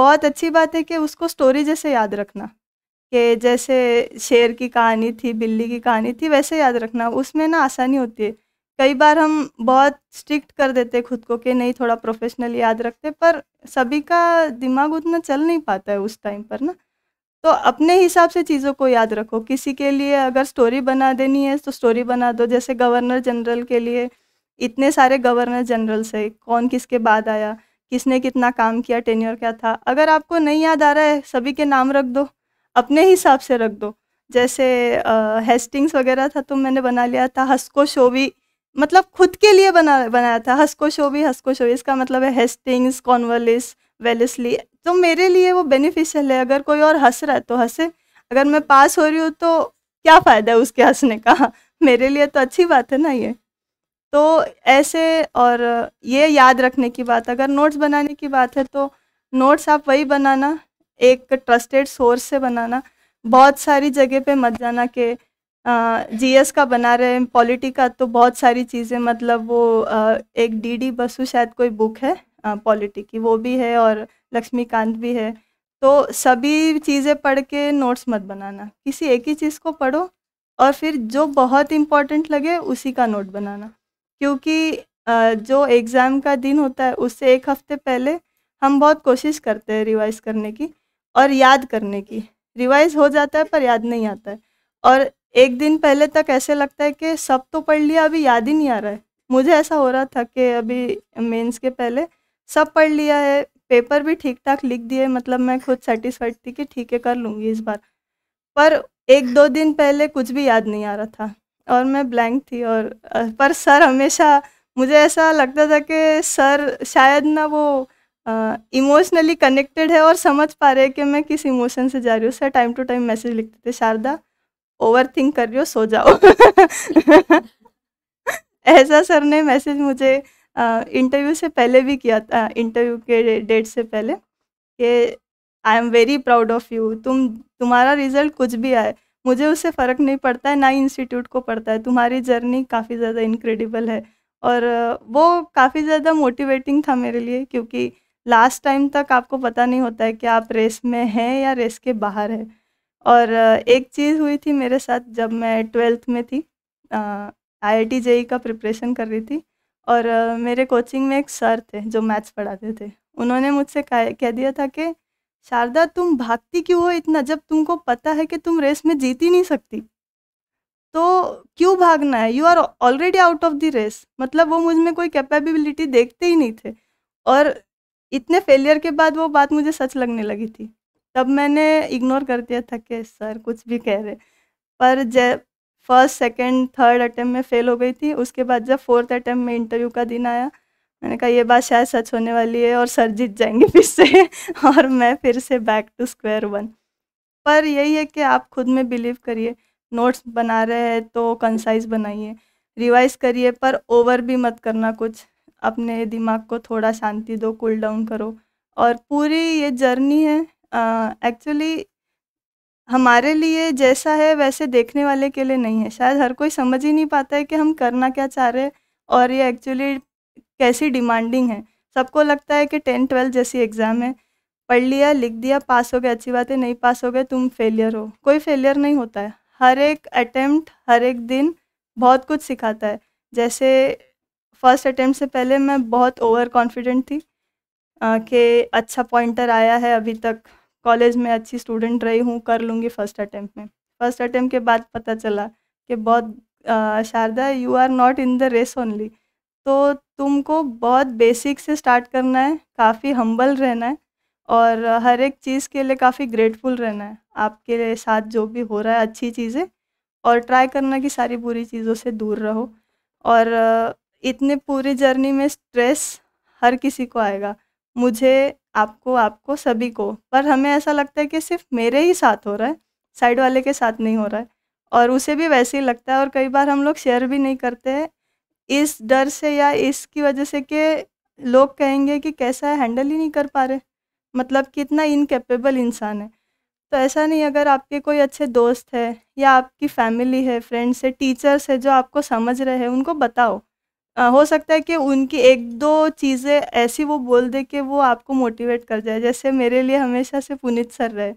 बहुत अच्छी बात है कि उसको स्टोरी जैसे याद रखना कि जैसे शेर की कहानी थी बिल्ली की कहानी थी वैसे याद रखना उसमें ना आसानी होती है कई बार हम बहुत स्ट्रिक्ट कर देते खुद को कि नहीं थोड़ा प्रोफेशनल याद रखते पर सभी का दिमाग उतना चल नहीं पाता है उस टाइम पर ना तो अपने हिसाब से चीज़ों को याद रखो किसी के लिए अगर स्टोरी बना देनी है तो स्टोरी बना दो जैसे गवर्नर जनरल के लिए इतने सारे गवर्नर जनरल से कौन किसके बाद आया किसने कितना काम किया टेन्योर क्या था अगर आपको नहीं याद आ रहा है सभी के नाम रख दो अपने हिसाब से रख दो जैसे हेस्टिंग्स वगैरह था तो मैंने बना लिया था हस्को शोवी मतलब खुद के लिए बना बनाया था हस्को शो भी हस्को शो इसका मतलब है हेस्टिंग्स कॉन्वलिस वेलिसली तो मेरे लिए वो बेनिफिशियल है अगर कोई और हंस रहा है तो हंसे अगर मैं पास हो रही हूँ तो क्या फ़ायदा है उसके हंसने का मेरे लिए तो अच्छी बात है ना ये तो ऐसे और ये याद रखने की बात अगर नोट्स बनाने की बात है तो नोट्स आप वही बनाना एक ट्रस्टेड सोर्स से बनाना बहुत सारी जगह पे मत जाना कि जीएस का बना रहे हैं पॉलिटी का तो बहुत सारी चीज़ें मतलब वो आ, एक डीडी बसु शायद कोई बुक है पॉलिटी की वो भी है और लक्ष्मीकांत भी है तो सभी चीज़ें पढ़ के नोट्स मत बनाना किसी एक ही चीज़ को पढ़ो और फिर जो बहुत इम्पोर्टेंट लगे उसी का नोट बनाना क्योंकि आ, जो एग्ज़ाम का दिन होता है उससे एक हफ्ते पहले हम बहुत कोशिश करते हैं रिवाइज़ करने की और याद करने की रिवाइज़ हो जाता है पर याद नहीं आता है और एक दिन पहले तक ऐसे लगता है कि सब तो पढ़ लिया अभी याद ही नहीं आ रहा है मुझे ऐसा हो रहा था कि अभी मेंस के पहले सब पढ़ लिया है पेपर भी ठीक ठाक लिख दिए मतलब मैं खुद सेटिस्फाइड थी कि ठीक है कर लूँगी इस बार पर एक दो दिन पहले कुछ भी याद नहीं आ रहा था और मैं ब्लैंक थी और पर सर हमेशा मुझे ऐसा लगता था कि सर शायद ना वो इमोशनली कनेक्टेड है और समझ पा रहे हैं कि मैं किस इमोशन से जा रही हूँ sir time to time message लिखते थे शारदा ओवर थिंक कर रही हो सो जाओ ऐसा सर ने मैसेज मुझे इंटरव्यू से पहले भी किया था इंटरव्यू के डेट से पहले कि I am very proud of you तुम तुम्हारा रिजल्ट कुछ भी आए मुझे उससे फ़र्क नहीं पड़ता है ना ही इंस्टीट्यूट को पड़ता है तुम्हारी जर्नी काफ़ी ज़्यादा इनक्रेडिबल है और वो काफ़ी ज़्यादा मोटिवेटिंग था मेरे लिए क्योंकि लास्ट टाइम तक आपको पता नहीं होता है कि आप रेस में हैं या रेस के बाहर है और एक चीज़ हुई थी मेरे साथ जब मैं ट्वेल्थ में थी आई आई जेई का प्रिपरेशन कर रही थी और मेरे कोचिंग में एक सर थे जो मैथ्स पढ़ाते थे उन्होंने मुझसे कह दिया था कि शारदा तुम भागती क्यों हो इतना जब तुमको पता है कि तुम रेस में जीत ही नहीं सकती तो क्यों भागना है you are already out of the race मतलब वो मुझ में कोई कैपेबिलिटी देखते ही नहीं थे और इतने फेलियर के बाद वो बात मुझे सच लगने लगी थी तब मैंने इग्नोर कर दिया था कि सर कुछ भी कह रहे पर जब फर्स्ट सेकंड थर्ड अटैम्प में फ़ेल हो गई थी उसके बाद जब फोर्थ अटैम्प में इंटरव्यू का दिन आया मैंने कहा ये बात शायद सच होने वाली है और सर जीत जाएंगे फिर से और मैं फिर से बैक टू स्क्वायर वन पर यही है कि आप खुद में बिलीव करिए नोट्स बना रहे हैं तो कंसाइज बनाइए रिवाइज करिए पर ओवर भी मत करना कुछ अपने दिमाग को थोड़ा शांति दो कूल डाउन करो और पूरी ये जर्नी है एक्चुअली हमारे लिए जैसा है वैसे देखने वाले के लिए नहीं है शायद हर कोई समझ ही नहीं पाता है कि हम करना क्या चाह रहे हैं और ये एक्चुअली कैसी डिमांडिंग है सबको लगता है कि टेंथ ट्वेल्थ जैसी एग्ज़ाम है पढ़ लिया लिख दिया पास हो गया अच्छी बात है नहीं पास हो गए तुम फेलियर हो कोई फेलियर नहीं होता है हर एक अटैम्प्ट हर एक दिन बहुत कुछ सिखाता है जैसे फर्स्ट अटैम्प्ट से पहले मैं बहुत ओवर कॉन्फिडेंट थी कि अच्छा पॉइंटर आया है अभी तक कॉलेज में अच्छी स्टूडेंट रही हूँ कर लूँगी फर्स्ट अटैम्प्ट में फर्स्ट अटैम्प्ट के बाद पता चला कि बहुत Sharda you are not in the race only तो तुमको बहुत बेसिक से स्टार्ट करना है काफ़ी हम्बल रहना है और हर एक चीज़ के लिए काफ़ी ग्रेटफुल रहना है आपके साथ जो भी हो रहा है अच्छी चीज़ें और ट्राई करना कि सारी बुरी चीज़ों से दूर रहो और इतने पूरी जर्नी में स्ट्रेस हर किसी को आएगा मुझे आपको आपको सभी को पर हमें ऐसा लगता है कि सिर्फ मेरे ही साथ हो रहा है साइड वाले के साथ नहीं हो रहा है और उसे भी वैसे ही लगता है और कई बार हम लोग शेयर भी नहीं करते हैं इस डर से या इसकी वजह से कि लोग कहेंगे कि कैसा है हैंडल ही नहीं कर पा रहे मतलब कि इतना इनकेपेबल इंसान है तो ऐसा नहीं अगर आपके कोई अच्छे दोस्त है या आपकी फैमिली है फ्रेंड्स है टीचर्स है जो आपको समझ रहे हैं उनको बताओ आ, हो सकता है कि उनकी एक दो चीज़ें ऐसी वो बोल दे कि वो आपको मोटिवेट कर जाए जैसे मेरे लिए हमेशा से पुनित सर रहे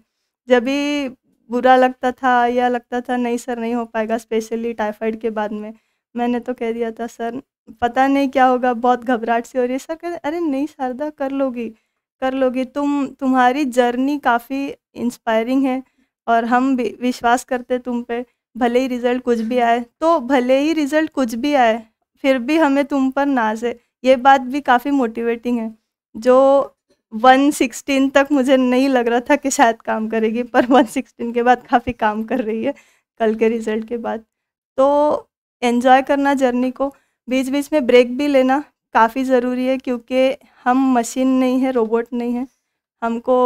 जब भी बुरा लगता था या लगता था नहीं सर नहीं हो पाएगा स्पेशली टाइफाइड के बाद में मैंने तो कह दिया था सर पता नहीं क्या होगा बहुत घबराहट सी हो रही है सर कहते अरे नहीं शारदा कर लोगी कर लोगी तुम तुम्हारी जर्नी काफ़ी इंस्पायरिंग है और हम विश्वास करते तुम पे भले ही रिज़ल्ट कुछ भी आए तो भले ही रिज़ल्ट कुछ भी आए फिर भी हमें तुम पर नाज है ये बात भी काफ़ी मोटिवेटिंग है जो वन सिक्सटीन तक मुझे नहीं लग रहा था कि शायद काम करेगी पर वन सिक्सटीन के बाद काफ़ी काम कर रही है कल के रिज़ल्ट के बाद तो एन्जॉय करना जर्नी को बीच बीच में ब्रेक भी लेना काफ़ी ज़रूरी है क्योंकि हम मशीन नहीं है रोबोट नहीं है हमको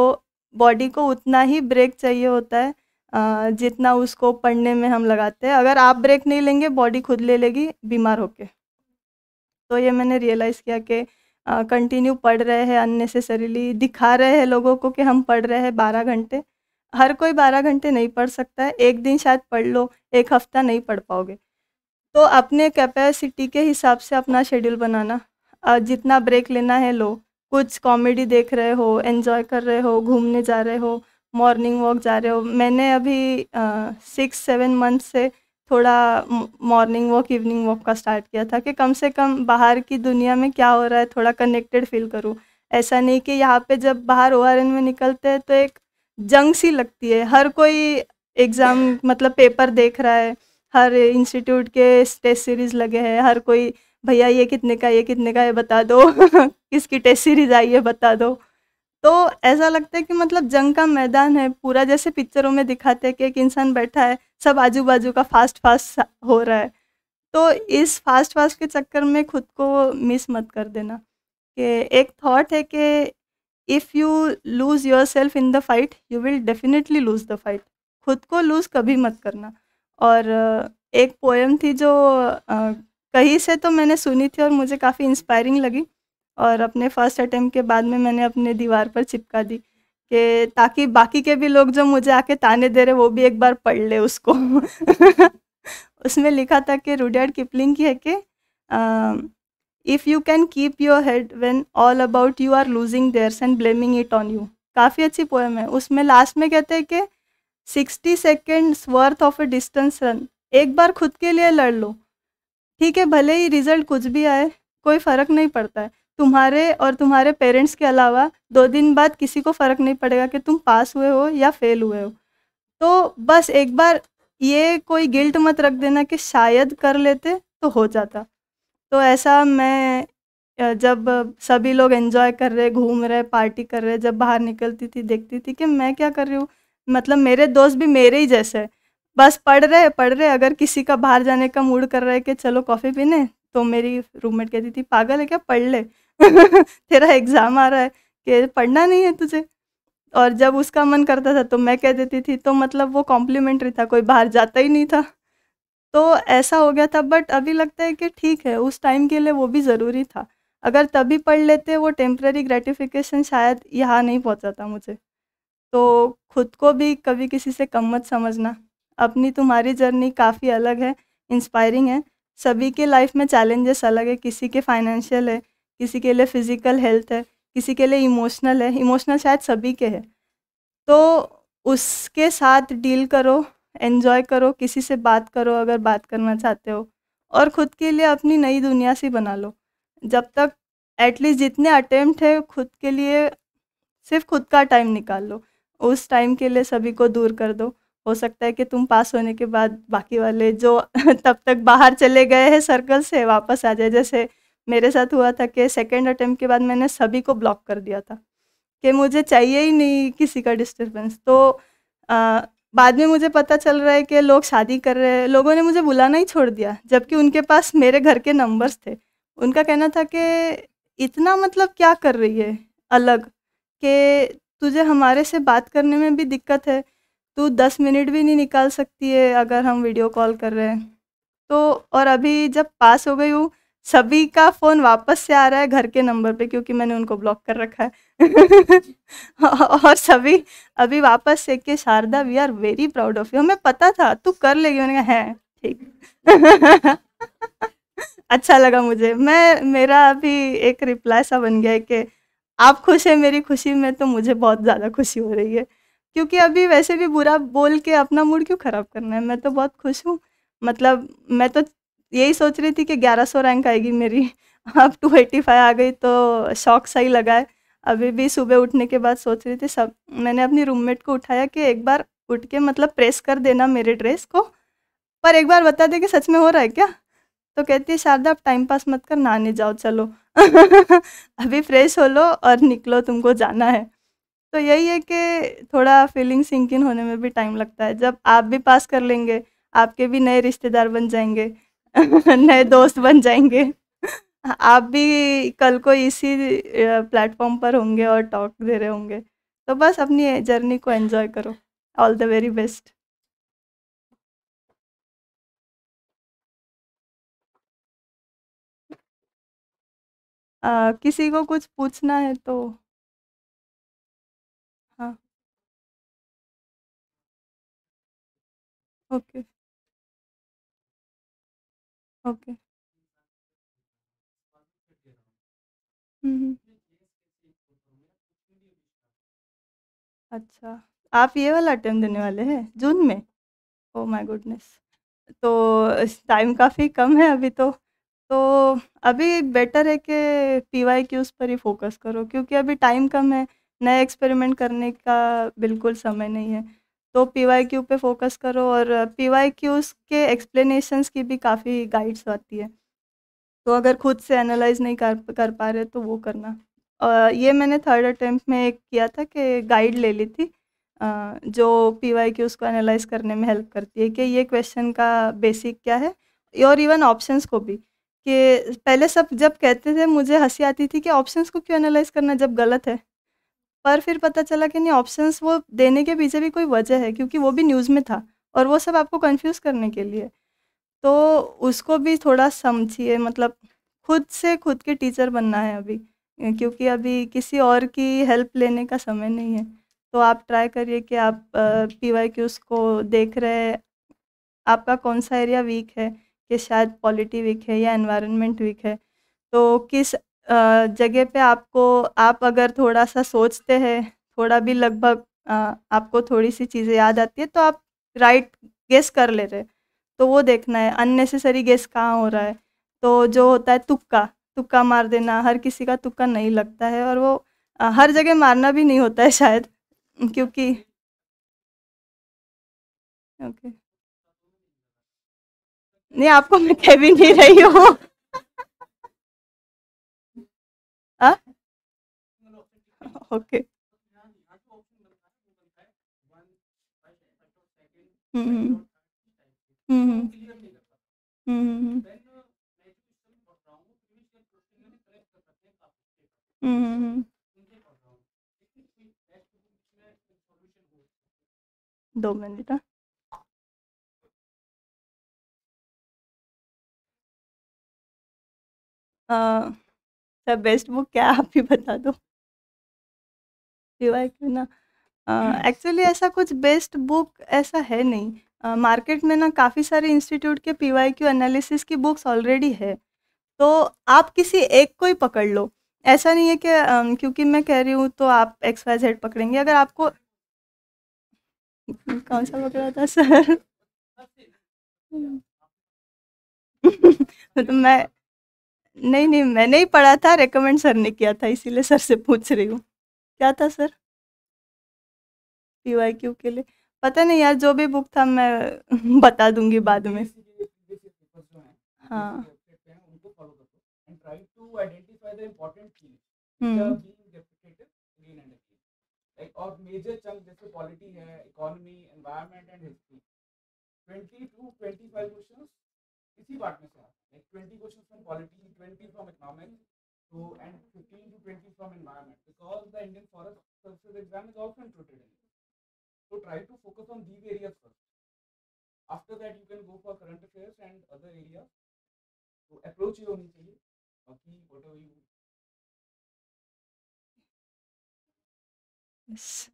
बॉडी को उतना ही ब्रेक चाहिए होता है जितना उसको पढ़ने में हम लगाते हैं अगर आप ब्रेक नहीं लेंगे बॉडी खुद ले लेगी बीमार होके तो ये मैंने रियलाइज़ किया कि कंटिन्यू पढ़ रहे हैं अननेसेसरीली दिखा रहे हैं लोगों को कि हम पढ़ रहे हैं बारह घंटे हर कोई बारह घंटे नहीं पढ़ सकता है एक दिन शायद पढ़ लो एक हफ्ता नहीं पढ़ पाओगे तो अपने कैपेसिटी के हिसाब से अपना शेड्यूल बनाना जितना ब्रेक लेना है लो कुछ कॉमेडी देख रहे हो एन्जॉय कर रहे हो घूमने जा रहे हो मॉर्निंग वॉक जा रहे हो मैंने अभी सिक्स सेवन मंथ से थोड़ा मॉर्निंग वॉक इवनिंग वॉक का स्टार्ट किया था कि कम से कम बाहर की दुनिया में क्या हो रहा है थोड़ा कनेक्टेड फील करूँ ऐसा नहीं कि यहाँ पे जब बाहर ओ में निकलते हैं तो एक जंग सी लगती है हर कोई एग्ज़ाम मतलब पेपर देख रहा है हर इंस्टीट्यूट के टेस्ट सीरीज़ लगे हैं हर कोई भैया ये कितने का ये कितने का ये बता दो किसकी टेस्ट सीरीज़ आई है बता दो तो ऐसा लगता है कि मतलब जंग का मैदान है पूरा जैसे पिक्चरों में दिखाते हैं कि एक इंसान बैठा है सब आजू बाजू का फास्ट फास्ट हो रहा है तो इस फास्ट फास्ट के चक्कर में खुद को मिस मत कर देना कि एक थॉट है कि if you lose yourself in the fight you will definitely lose the fight खुद को लूज़ कभी मत करना और एक पोएम थी जो कहीं से तो मैंने सुनी थी और मुझे काफ़ी इंस्पायरिंग लगी और अपने फर्स्ट अटैम्प्ट के बाद में मैंने अपने दीवार पर चिपका दी कि ताकि बाकी के भी लोग जो मुझे आके ताने दे रहे वो भी एक बार पढ़ ले उसको उसमें लिखा था कि रुडियार्ड किपलिंग की है कि if you can keep your head when all about you are losing theirs and blaming it on you काफ़ी अच्छी पोएम है उसमें लास्ट में कहते हैं कि sixty seconds worth of a distance run एक बार खुद के लिए लड़ लो ठीक है भले ही रिजल्ट कुछ भी आए कोई फ़र्क नहीं पड़ता है तुम्हारे और तुम्हारे पेरेंट्स के अलावा दो दिन बाद किसी को फ़र्क नहीं पड़ेगा कि तुम पास हुए हो या फेल हुए हो तो बस एक बार ये कोई गिल्ट मत रख देना कि शायद कर लेते तो हो जाता तो ऐसा मैं जब सभी लोग एंजॉय कर रहे घूम रहे पार्टी कर रहे जब बाहर निकलती थी देखती थी कि मैं क्या कर रही हूँ मतलब मेरे दोस्त भी मेरे ही जैसे है बस पढ़ रहे पढ़ रहे अगर किसी का बाहर जाने का मूड कर रहा है कि चलो कॉफ़ी पीने तो मेरी रूममेट कहती थी पागल है क्या पढ़ ले तेरा एग्ज़ाम आ रहा है कि पढ़ना नहीं है तुझे और जब उसका मन करता था तो मैं कह देती थी तो मतलब वो कॉम्प्लीमेंट्री था कोई बाहर जाता ही नहीं था तो ऐसा हो गया था बट अभी लगता है कि ठीक है उस टाइम के लिए वो भी ज़रूरी था अगर तभी पढ़ लेते वो टेम्प्रेरी ग्रेटिफिकेशन शायद यहाँ नहीं पहुँचा था मुझे तो खुद को भी कभी किसी से कम मत समझना अपनी तुम्हारी जर्नी काफ़ी अलग है इंस्पायरिंग है सभी के लाइफ में चैलेंजेस अलग है किसी के फाइनेंशियल है किसी के लिए फिज़िकल हेल्थ है किसी के लिए इमोशनल है इमोशनल शायद सभी के है तो उसके साथ डील करो एन्जॉय करो किसी से बात करो अगर बात करना चाहते हो और ख़ुद के लिए अपनी नई दुनिया से बना लो जब तक एटलीस्ट जितने अटेम्प्ट है खुद के लिए सिर्फ खुद का टाइम निकाल लो उस टाइम के लिए सभी को दूर कर दो हो सकता है कि तुम पास होने के बाद बाकी वाले जो तब तक बाहर चले गए हैं सर्कल से वापस आ जाए जैसे मेरे साथ हुआ था कि सेकेंड अटैम्प्ट के बाद मैंने सभी को ब्लॉक कर दिया था कि मुझे चाहिए ही नहीं किसी का डिस्टर्बेंस तो आ, बाद में मुझे पता चल रहा है कि लोग शादी कर रहे हैं लोगों ने मुझे बुलाना ही छोड़ दिया जबकि उनके पास मेरे घर के नंबर्स थे उनका कहना था कि इतना मतलब क्या कर रही है अलग कि तुझे हमारे से बात करने में भी दिक्कत है तू दस मिनट भी नहीं निकाल सकती है अगर हम वीडियो कॉल कर रहे हैं तो और अभी जब पास हो गई हूँ सभी का फ़ोन वापस से आ रहा है घर के नंबर पे क्योंकि मैंने उनको ब्लॉक कर रखा है और सभी अभी वापस से के Sharda we are very proud of you हमें पता था तू कर लेगी उन्होंने कहा है ठीक अच्छा लगा मुझे मैं मेरा अभी एक रिप्लाई सा बन गया है कि आप खुश हैं मेरी खुशी में तो मुझे बहुत ज़्यादा खुशी हो रही है क्योंकि अभी वैसे भी बुरा बोल के अपना मूड क्यों ख़राब करना है मैं तो बहुत खुश हूँ मतलब मैं तो यही सोच रही थी कि 1100 रैंक आएगी मेरी अब 285 आ गई तो शौक सही लगा है अभी भी सुबह उठने के बाद सोच रही थी सब मैंने अपनी रूममेट को उठाया कि एक बार उठ के मतलब प्रेस कर देना मेरे ड्रेस को पर एक बार बता दे कि सच में हो रहा है क्या तो कहती है शारदा आप टाइम पास मत कर नहाने जाओ चलो अभी फ्रेश हो लो और निकलो तुमको जाना है तो यही है कि थोड़ा फीलिंग सिंक इन होने में भी टाइम लगता है जब आप भी पास कर लेंगे आपके भी नए रिश्तेदार बन जाएंगे नए दोस्त बन जाएंगे आप भी कल को इसी प्लेटफॉर्म पर होंगे और टॉक दे रहे होंगे तो बस अपनी जर्नी को एंजॉय करो ऑल द वेरी बेस्ट किसी को कुछ पूछना है तो हाँ ओके okay. ओके। हम्म। अच्छा, आप ये वाला अटेम्प्ट देने वाले हैं, जून में? Oh my goodness! तो टाइम काफ़ी कम है अभी तो। तो अभी बेटर है कि पी वाई उस पर ही फ़ोकस करो क्योंकि अभी टाइम कम है, नए एक्सपेरिमेंट करने का बिल्कुल समय नहीं है। तो पी वाई क्यू पर फोकस करो और पी वाई क्यूज़ के एक्सप्लेनेशन की भी काफ़ी गाइड्स आती है तो अगर खुद से एनालाइज नहीं कर कर पा रहे तो वो करना और ये मैंने थर्ड अटेम्प्ट में एक किया था कि गाइड ले ली थी जो पी वाई की उसको एनालाइज करने में हेल्प करती है कि ये क्वेश्चन का बेसिक क्या है और इवन ऑप्शंस को भी कि पहले सब जब कहते थे मुझे हंसी आती थी कि ऑप्शंस को क्यों एनालाइज करना जब गलत है पर फिर पता चला कि नहीं ऑप्शंस वो देने के पीछे भी कोई वजह है क्योंकि वो भी न्यूज़ में था और वो सब आपको कंफ्यूज करने के लिए तो उसको भी थोड़ा समझिए मतलब खुद से खुद के टीचर बनना है अभी क्योंकि अभी किसी और की हेल्प लेने का समय नहीं है तो आप ट्राई करिए कि आप पी वाई क्यूज़ को देख रहे हैं आपका कौन सा एरिया वीक है कि शायद पॉलिटी वीक है या एनवायरनमेंट वीक है तो किस जगह पे आपको आप अगर थोड़ा-सा सोचते हैं, थोड़ा भी लगभग आपको थोड़ी-सी चीज़ें याद आती है, तो आप राइट गेस कर ले रहे हैं। तो वो देखना है, अननेसेसरी गेस कहाँ हो रहा है। तो जो होता है तुक्का, तुक्का मार देना, हर किसी का तुक्का नहीं लगता है और वो हर जगह मारना भी नहीं होता है शायद क्योंकि ओके। नहीं, आपको मैं कह भी नहीं रही हूँ। Okay mm-hmm. mm-hmm. mm-hmm. दो मिनट सर बेस्ट बुक क्या आप ही बता दो शिवाय के ना एक्चुअली ऐसा कुछ बेस्ट बुक ऐसा है नहीं मार्केट uh, में ना काफ़ी सारे इंस्टीट्यूट के पी वाई क्यू एनालिसिस की बुक्स ऑलरेडी है तो आप किसी एक को ही पकड़ लो ऐसा नहीं है कि um, क्योंकि मैं कह रही हूँ तो आप एक्स वाई जेड पकड़ेंगे अगर आपको कौन सा पकड़ा था सर तो मैं नहीं नहीं मैंने ही पढ़ा था रेकमेंड सर ने किया था इसीलिए सर से पूछ रही हूँ क्या था सर पी वाई क्यू के लिए पता नहीं यार जो भी बुक था मैं बता दूंगी बाद में हाँ हम्म। और मेजर चंक जैसे पॉलिटी है economy environment and history 25 questions इसी पार्ट में से 20 questions from polity 20 from economics to and 15 to 20 from environment because the Indian Forest Services exam is also included in it. So try to focus on these areas first. After that, you can go for current affairs and other areas. So approach ये only. चाहिए. बाकी whatever you yes.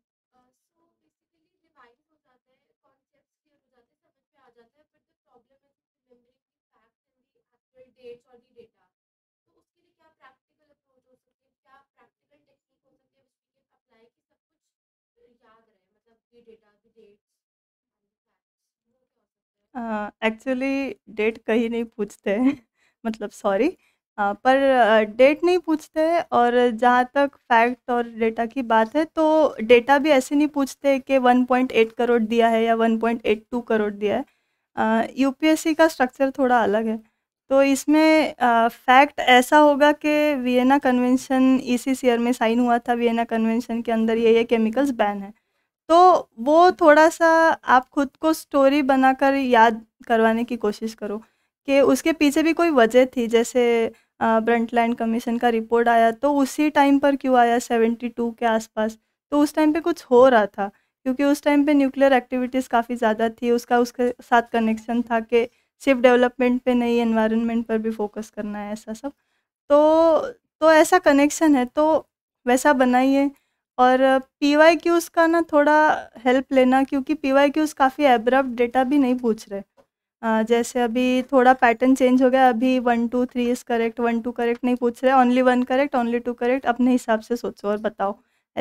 dates or the data actually मतलब डेट कहीं नहीं पूछते हैं मतलब सॉरी पर डेट नहीं पूछते और जहाँ तक फैक्ट और डेटा की बात है तो डेटा भी ऐसे नहीं पूछते कि 1.8 करोड़ दिया है या 1.82 करोड़ दिया है यूपीएससी का स्ट्रक्चर थोड़ा अलग है तो इसमें फैक्ट ऐसा होगा कि वियना कन्वेंशन इसी ईयर में साइन हुआ था वियना कन्वेंशन के अंदर ये ये केमिकल्स बैन है तो वो थोड़ा सा आप खुद को स्टोरी बनाकर याद करवाने की कोशिश करो कि उसके पीछे भी कोई वजह थी जैसे ब्रंटलैंड कमीशन का रिपोर्ट आया तो उसी टाइम पर क्यों आया सेवेंटी टू के आसपास तो उस टाइम पे कुछ हो रहा था क्योंकि उस टाइम पे न्यूक्लियर एक्टिविटीज़ काफ़ी ज़्यादा थी उसका उसके साथ कनेक्शन था कि सिर्फ डेवलपमेंट पे नहीं एनवायरनमेंट पर भी फोकस करना है ऐसा सब तो तो ऐसा कनेक्शन है तो वैसा बनाइए और पी वाई क्यूज़ का ना थोड़ा हेल्प लेना क्योंकि पी वाई क्यूज़ काफ़ी एब्रप्ट डेटा भी नहीं पूछ रहे आ, जैसे अभी थोड़ा पैटर्न चेंज हो गया अभी one two three is correct one two correct नहीं पूछ रहे only one correct only two correct अपने हिसाब से सोचो और बताओ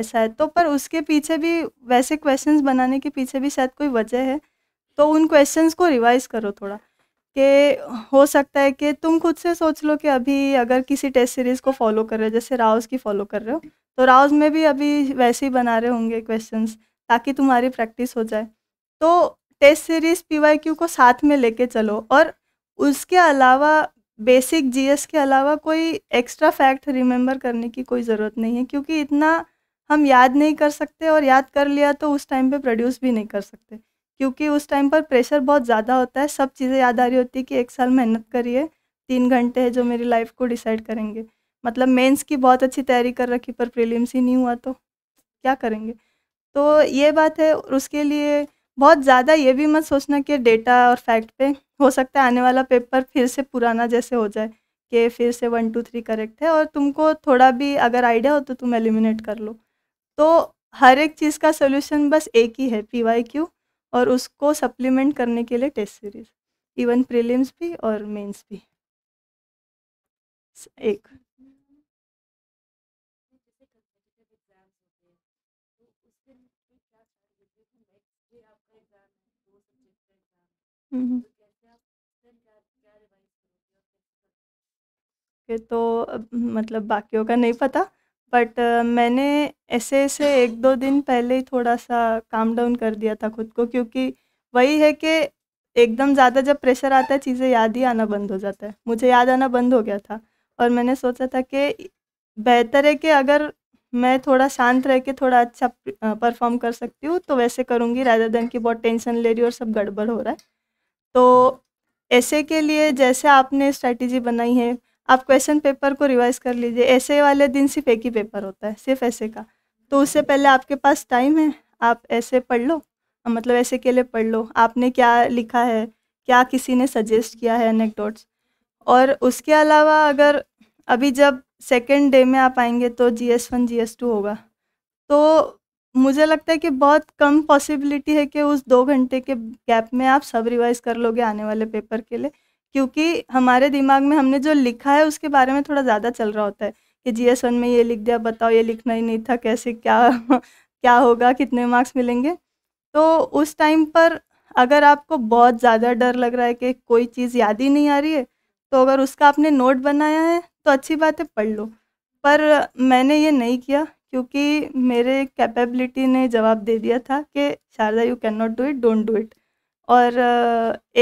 ऐसा है तो पर उसके पीछे भी वैसे क्वेश्चंस बनाने के पीछे भी शायद कोई वजह है तो उन क्वेश्चंस को रिवाइज करो थोड़ा कि हो सकता है कि तुम खुद से सोच लो कि अभी अगर किसी टेस्ट सीरीज़ को फॉलो कर रहे हो जैसे राउस की फॉलो कर रहे हो तो राउज में भी अभी वैसे ही बना रहे होंगे क्वेश्चन ताकि तुम्हारी प्रैक्टिस हो जाए तो टेस्ट सीरीज़ पी को साथ में लेके चलो और उसके अलावा बेसिक जीएस के अलावा कोई एक्स्ट्रा फैक्ट रिमेंबर करने की कोई ज़रूरत नहीं है क्योंकि इतना हम याद नहीं कर सकते और याद कर लिया तो उस टाइम पे प्रोड्यूस भी नहीं कर सकते क्योंकि उस टाइम पर प्रेशर बहुत ज़्यादा होता है सब चीज़ें याद आ रही होती है कि एक साल मेहनत करिए तीन घंटे है जो मेरी लाइफ को डिसाइड करेंगे मतलब मेंस की बहुत अच्छी तैयारी कर रखी पर प्रीलिम्स ही नहीं हुआ तो क्या करेंगे तो ये बात है उसके लिए बहुत ज़्यादा ये भी मत सोचना कि डेटा और फैक्ट पे हो सकता है आने वाला पेपर फिर से पुराना जैसे हो जाए कि फिर से वन टू थ्री करेक्ट है और तुमको थोड़ा भी अगर आइडिया हो तो तुम एलिमिनेट कर लो तो हर एक चीज़ का सोल्यूशन बस एक ही है पी वाई क्यू और उसको सप्लीमेंट करने के लिए टेस्ट सीरीज इवन प्रीलिम्स भी और मेंस भी एक हम्म। तो मतलब बाकियों का नहीं पता बट uh, मैंने ऐसे ऐसे एक दो दिन पहले ही थोड़ा-सा काम डाउन कर दिया था खुद को क्योंकि वही है कि एकदम ज़्यादा जब प्रेशर आता है चीज़ें याद ही आना बंद हो जाता है। मुझे याद आना बंद हो गया था और मैंने सोचा था कि बेहतर है कि अगर मैं थोड़ा शांत रह के थोड़ा अच्छा परफ़ॉर्म कर सकती हूँ तो वैसे करूँगी राजा दन की बहुत टेंशन ले रही और सब गड़बड़ हो रहा है। तो ऐसे के लिए जैसे आपने स्ट्रैटेजी बनाई है आप क्वेश्चन पेपर को रिवाइज कर लीजिए ऐसे वाले दिन सिर्फ एक ही पेपर होता है सिर्फ ऐसे का तो उससे पहले आपके पास टाइम है आप ऐसे पढ़ लो मतलब ऐसे के लिए पढ़ लो आपने क्या लिखा है क्या किसी ने सजेस्ट किया है अनेकडोट्स और उसके अलावा अगर अभी जब सेकेंड डे में आप आएंगे तो G S one G S two होगा तो मुझे लगता है कि बहुत कम पॉसिबिलिटी है कि उस दो घंटे के गैप में आप सब रिवाइज़ कर लोगे आने वाले पेपर के लिए क्योंकि हमारे दिमाग में हमने जो लिखा है उसके बारे में थोड़ा ज़्यादा चल रहा होता है कि जी एस वन में ये लिख दिया बताओ ये लिखना ही नहीं था कैसे क्या क्या होगा कितने मार्क्स मिलेंगे तो उस टाइम पर अगर आपको बहुत ज़्यादा डर लग रहा है कि कोई चीज़ याद ही नहीं आ रही है तो अगर उसका आपने नोट बनाया है तो अच्छी बात है पढ़ लो पर मैंने ये नहीं किया क्योंकि मेरे कैपेबिलिटी ने जवाब दे दिया था कि Sharda you can not do it don't do it और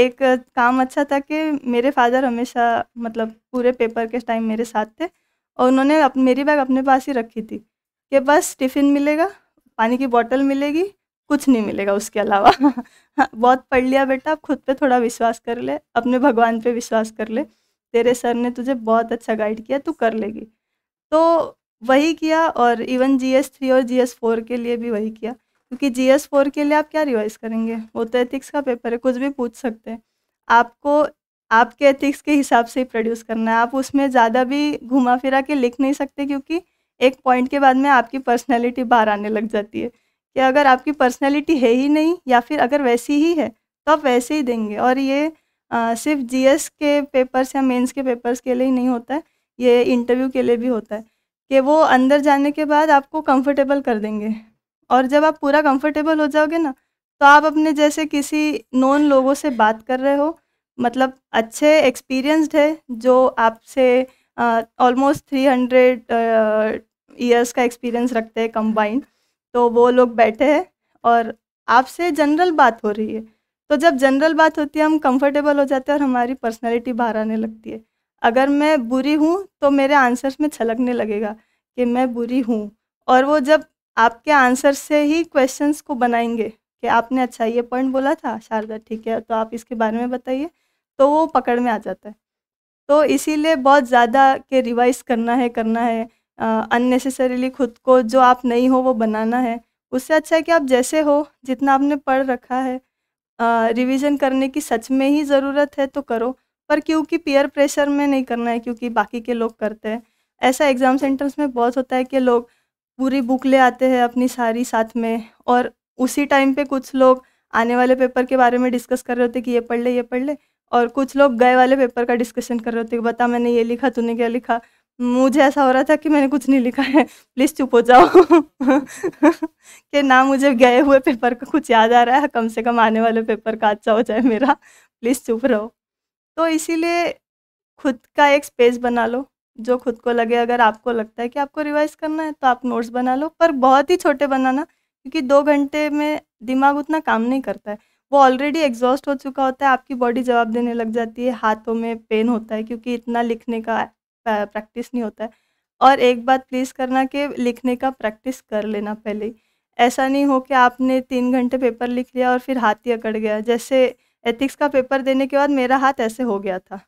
एक काम अच्छा था कि मेरे फादर हमेशा मतलब पूरे पेपर के टाइम मेरे साथ थे और उन्होंने अप, मेरी बैग अपने पास ही रखी थी कि बस टिफ़िन मिलेगा पानी की बोतल मिलेगी कुछ नहीं मिलेगा उसके अलावा हाँ, बहुत पढ़ लिया बेटा अब खुद पे थोड़ा विश्वास कर ले अपने भगवान पे विश्वास कर ले तेरे सर ने तुझे बहुत अच्छा गाइड किया तू कर लेगी तो वही किया और इवन जी एस थ्री और जी एस फोर के लिए भी वही किया क्योंकि जी एस फोर के लिए आप क्या रिवाइज करेंगे वो तो एथिक्स का पेपर है कुछ भी पूछ सकते हैं आपको आपके एथिक्स के हिसाब से ही प्रोड्यूस करना है आप उसमें ज़्यादा भी घुमा फिरा के लिख नहीं सकते क्योंकि एक पॉइंट के बाद में आपकी पर्सनैलिटी बाहर आने लग जाती है कि अगर आपकी पर्सनैलिटी है ही नहीं या फिर अगर वैसी ही है तो आप वैसे ही देंगे और ये आ, सिर्फ जी के पेपर्स या मेन्स के पेपर्स के लिए ही नहीं होता है ये इंटरव्यू के लिए भी होता है कि वो अंदर जाने के बाद आपको कंफर्टेबल कर देंगे और जब आप पूरा कंफर्टेबल हो जाओगे ना तो आप अपने जैसे किसी नॉन लोगों से बात कर रहे हो मतलब अच्छे एक्सपीरियंस्ड है जो आपसे ऑलमोस्ट थ्री हंड्रेड ईयर्स का एक्सपीरियंस रखते हैं कंबाइंड तो वो लोग बैठे हैं और आपसे जनरल बात हो रही है तो जब जनरल बात होती है हम कंफर्टेबल हो जाते हैं और हमारी पर्सनैलिटी बाहर आने लगती है अगर मैं बुरी हूँ तो मेरे आंसर्स में छलकने लगेगा कि मैं बुरी हूँ और वो जब आपके आंसर से ही क्वेश्चंस को बनाएंगे कि आपने अच्छा ये पॉइंट बोला था शारदा ठीक है तो आप इसके बारे में बताइए तो वो पकड़ में आ जाता है तो इसीलिए बहुत ज़्यादा के रिवाइज करना है करना है अननेसेसरीली खुद को जो आप नहीं हो वो बनाना है उससे अच्छा है कि आप जैसे हो जितना आपने पढ़ रखा है रिवीजन करने की सच में ही ज़रूरत है तो करो पर क्योंकि पीयर प्रेशर में नहीं करना है क्योंकि बाकी के लोग करते हैं ऐसा एग्ज़ाम सेंटर्स में बहुत होता है कि लोग पूरी बुक ले आते हैं अपनी सारी साथ में और उसी टाइम पे कुछ लोग आने वाले पेपर के बारे में डिस्कस कर रहे होते कि ये पढ़ ले ये पढ़ ले और कुछ लोग गए वाले पेपर का डिस्कशन कर रहे होते कि बता मैंने ये लिखा तूने क्या लिखा मुझे ऐसा हो रहा था कि मैंने कुछ नहीं लिखा है प्लीज़ चुप हो जाओ कि ना मुझे गए हुए पेपर का कुछ याद आ रहा है कम से कम आने वाले पेपर का अच्छा हो जाए मेरा प्लीज़ चुप रहो तो इसीलिए खुद का एक स्पेस बना लो जो खुद को लगे अगर आपको लगता है कि आपको रिवाइज करना है तो आप नोट्स बना लो पर बहुत ही छोटे बनाना क्योंकि दो घंटे में दिमाग उतना काम नहीं करता है वो ऑलरेडी एग्जॉस्ट हो चुका होता है आपकी बॉडी जवाब देने लग जाती है हाथों में पेन होता है क्योंकि इतना लिखने का प्रैक्टिस नहीं होता है और एक बात प्लीज़ करना कि लिखने का प्रैक्टिस कर लेना पहले ही ऐसा नहीं हो कि आपने तीन घंटे पेपर लिख लिया और फिर हाथ ही अकड़ गया जैसे एथिक्स का पेपर देने के बाद मेरा हाथ ऐसे हो गया था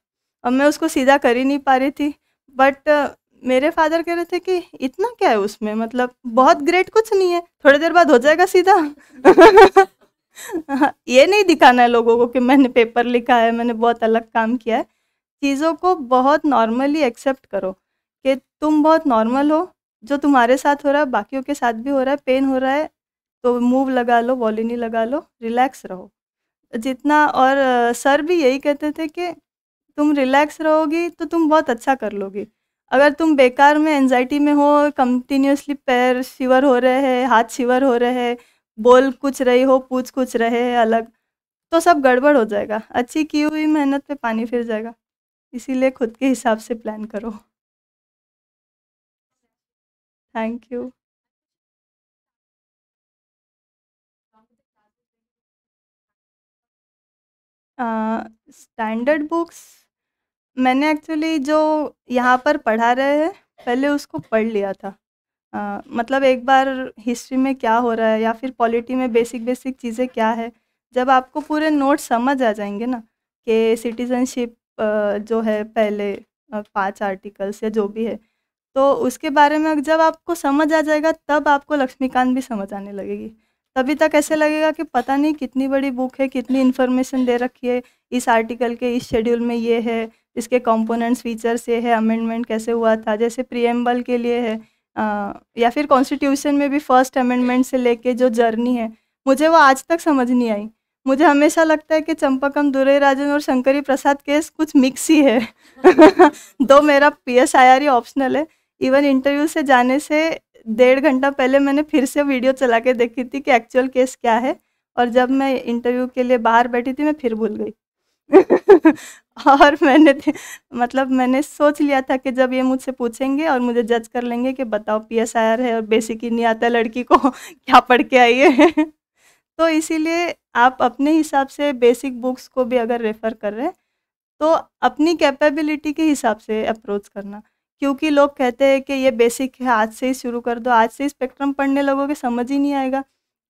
अब मैं उसको सीधा कर ही नहीं पा रही थी बट uh, मेरे फादर कह रहे थे कि इतना क्या है उसमें मतलब बहुत ग्रेट कुछ नहीं है थोड़ी देर बाद हो जाएगा सीधा ये नहीं दिखाना है लोगों को कि मैंने पेपर लिखा है मैंने बहुत अलग काम किया है चीज़ों को बहुत नॉर्मली एक्सेप्ट करो कि तुम बहुत नॉर्मल हो जो तुम्हारे साथ हो रहा है बाकियों के साथ भी हो रहा है पेन हो रहा है तो मूव लगा लो वॉलिनी लगा लो रिलैक्स रहो जितना और सर uh, भी यही कहते थे कि तुम रिलैक्स रहोगी तो तुम बहुत अच्छा कर लोगी अगर तुम बेकार में एनजाइटी में हो कंटिन्यूसली पैर शिवर हो रहे हैं हाथ शिवर हो रहे हैं बोल कुछ रही हो पूछ कुछ रहे है अलग तो सब गड़बड़ हो जाएगा अच्छी की हुई मेहनत पे पानी फिर जाएगा इसीलिए खुद के हिसाब से प्लान करो थैंक यू स्टैंडर्ड बुक्स मैंने एक्चुअली जो यहाँ पर पढ़ा रहे हैं पहले उसको पढ़ लिया था uh, मतलब एक बार हिस्ट्री में क्या हो रहा है या फिर पॉलिटी में बेसिक बेसिक चीज़ें क्या है जब आपको पूरे नोट्स समझ आ जाएंगे ना कि सिटीजनशिप जो है पहले अ, पांच आर्टिकल्स या जो भी है तो उसके बारे में जब आपको समझ आ जाएगा तब आपको लक्ष्मीकांत भी समझ आने लगेगी तभी तक ऐसे लगेगा कि पता नहीं कितनी बड़ी बुक है कितनी इन्फॉर्मेशन दे रखी है इस आर्टिकल के इस शेड्यूल में ये है इसके कंपोनेंट्स फीचर्स ये है अमेंडमेंट कैसे हुआ था जैसे प्रियम्बल के लिए है आ, या फिर कॉन्स्टिट्यूशन में भी फर्स्ट अमेंडमेंट से लेके जो जर्नी है मुझे वो आज तक समझ नहीं आई मुझे हमेशा लगता है कि चंपकम दुरे राजन और शंकरी प्रसाद केस कुछ मिक्स ही है दो मेरा पी एस ऑप्शनल है इवन इंटरव्यू से जाने से डेढ़ घंटा पहले मैंने फिर से वीडियो चला के देखी थी कि एक्चुअल केस क्या है और जब मैं इंटरव्यू के लिए बाहर बैठी थी मैं फिर भूल गई और मैंने मतलब मैंने सोच लिया था कि जब ये मुझसे पूछेंगे और मुझे जज कर लेंगे कि बताओ पी एस आई आर है और बेसिक ही नहीं आता लड़की को क्या पढ़ के आई है तो इसीलिए आप अपने हिसाब से बेसिक बुक्स को भी अगर रेफ़र कर रहे हैं तो अपनी कैपेबिलिटी के हिसाब से अप्रोच करना क्योंकि लोग कहते हैं कि ये बेसिक है आज से ही शुरू कर दो आज से ही स्पेक्ट्रम पढ़ने लोगों के समझ ही नहीं आएगा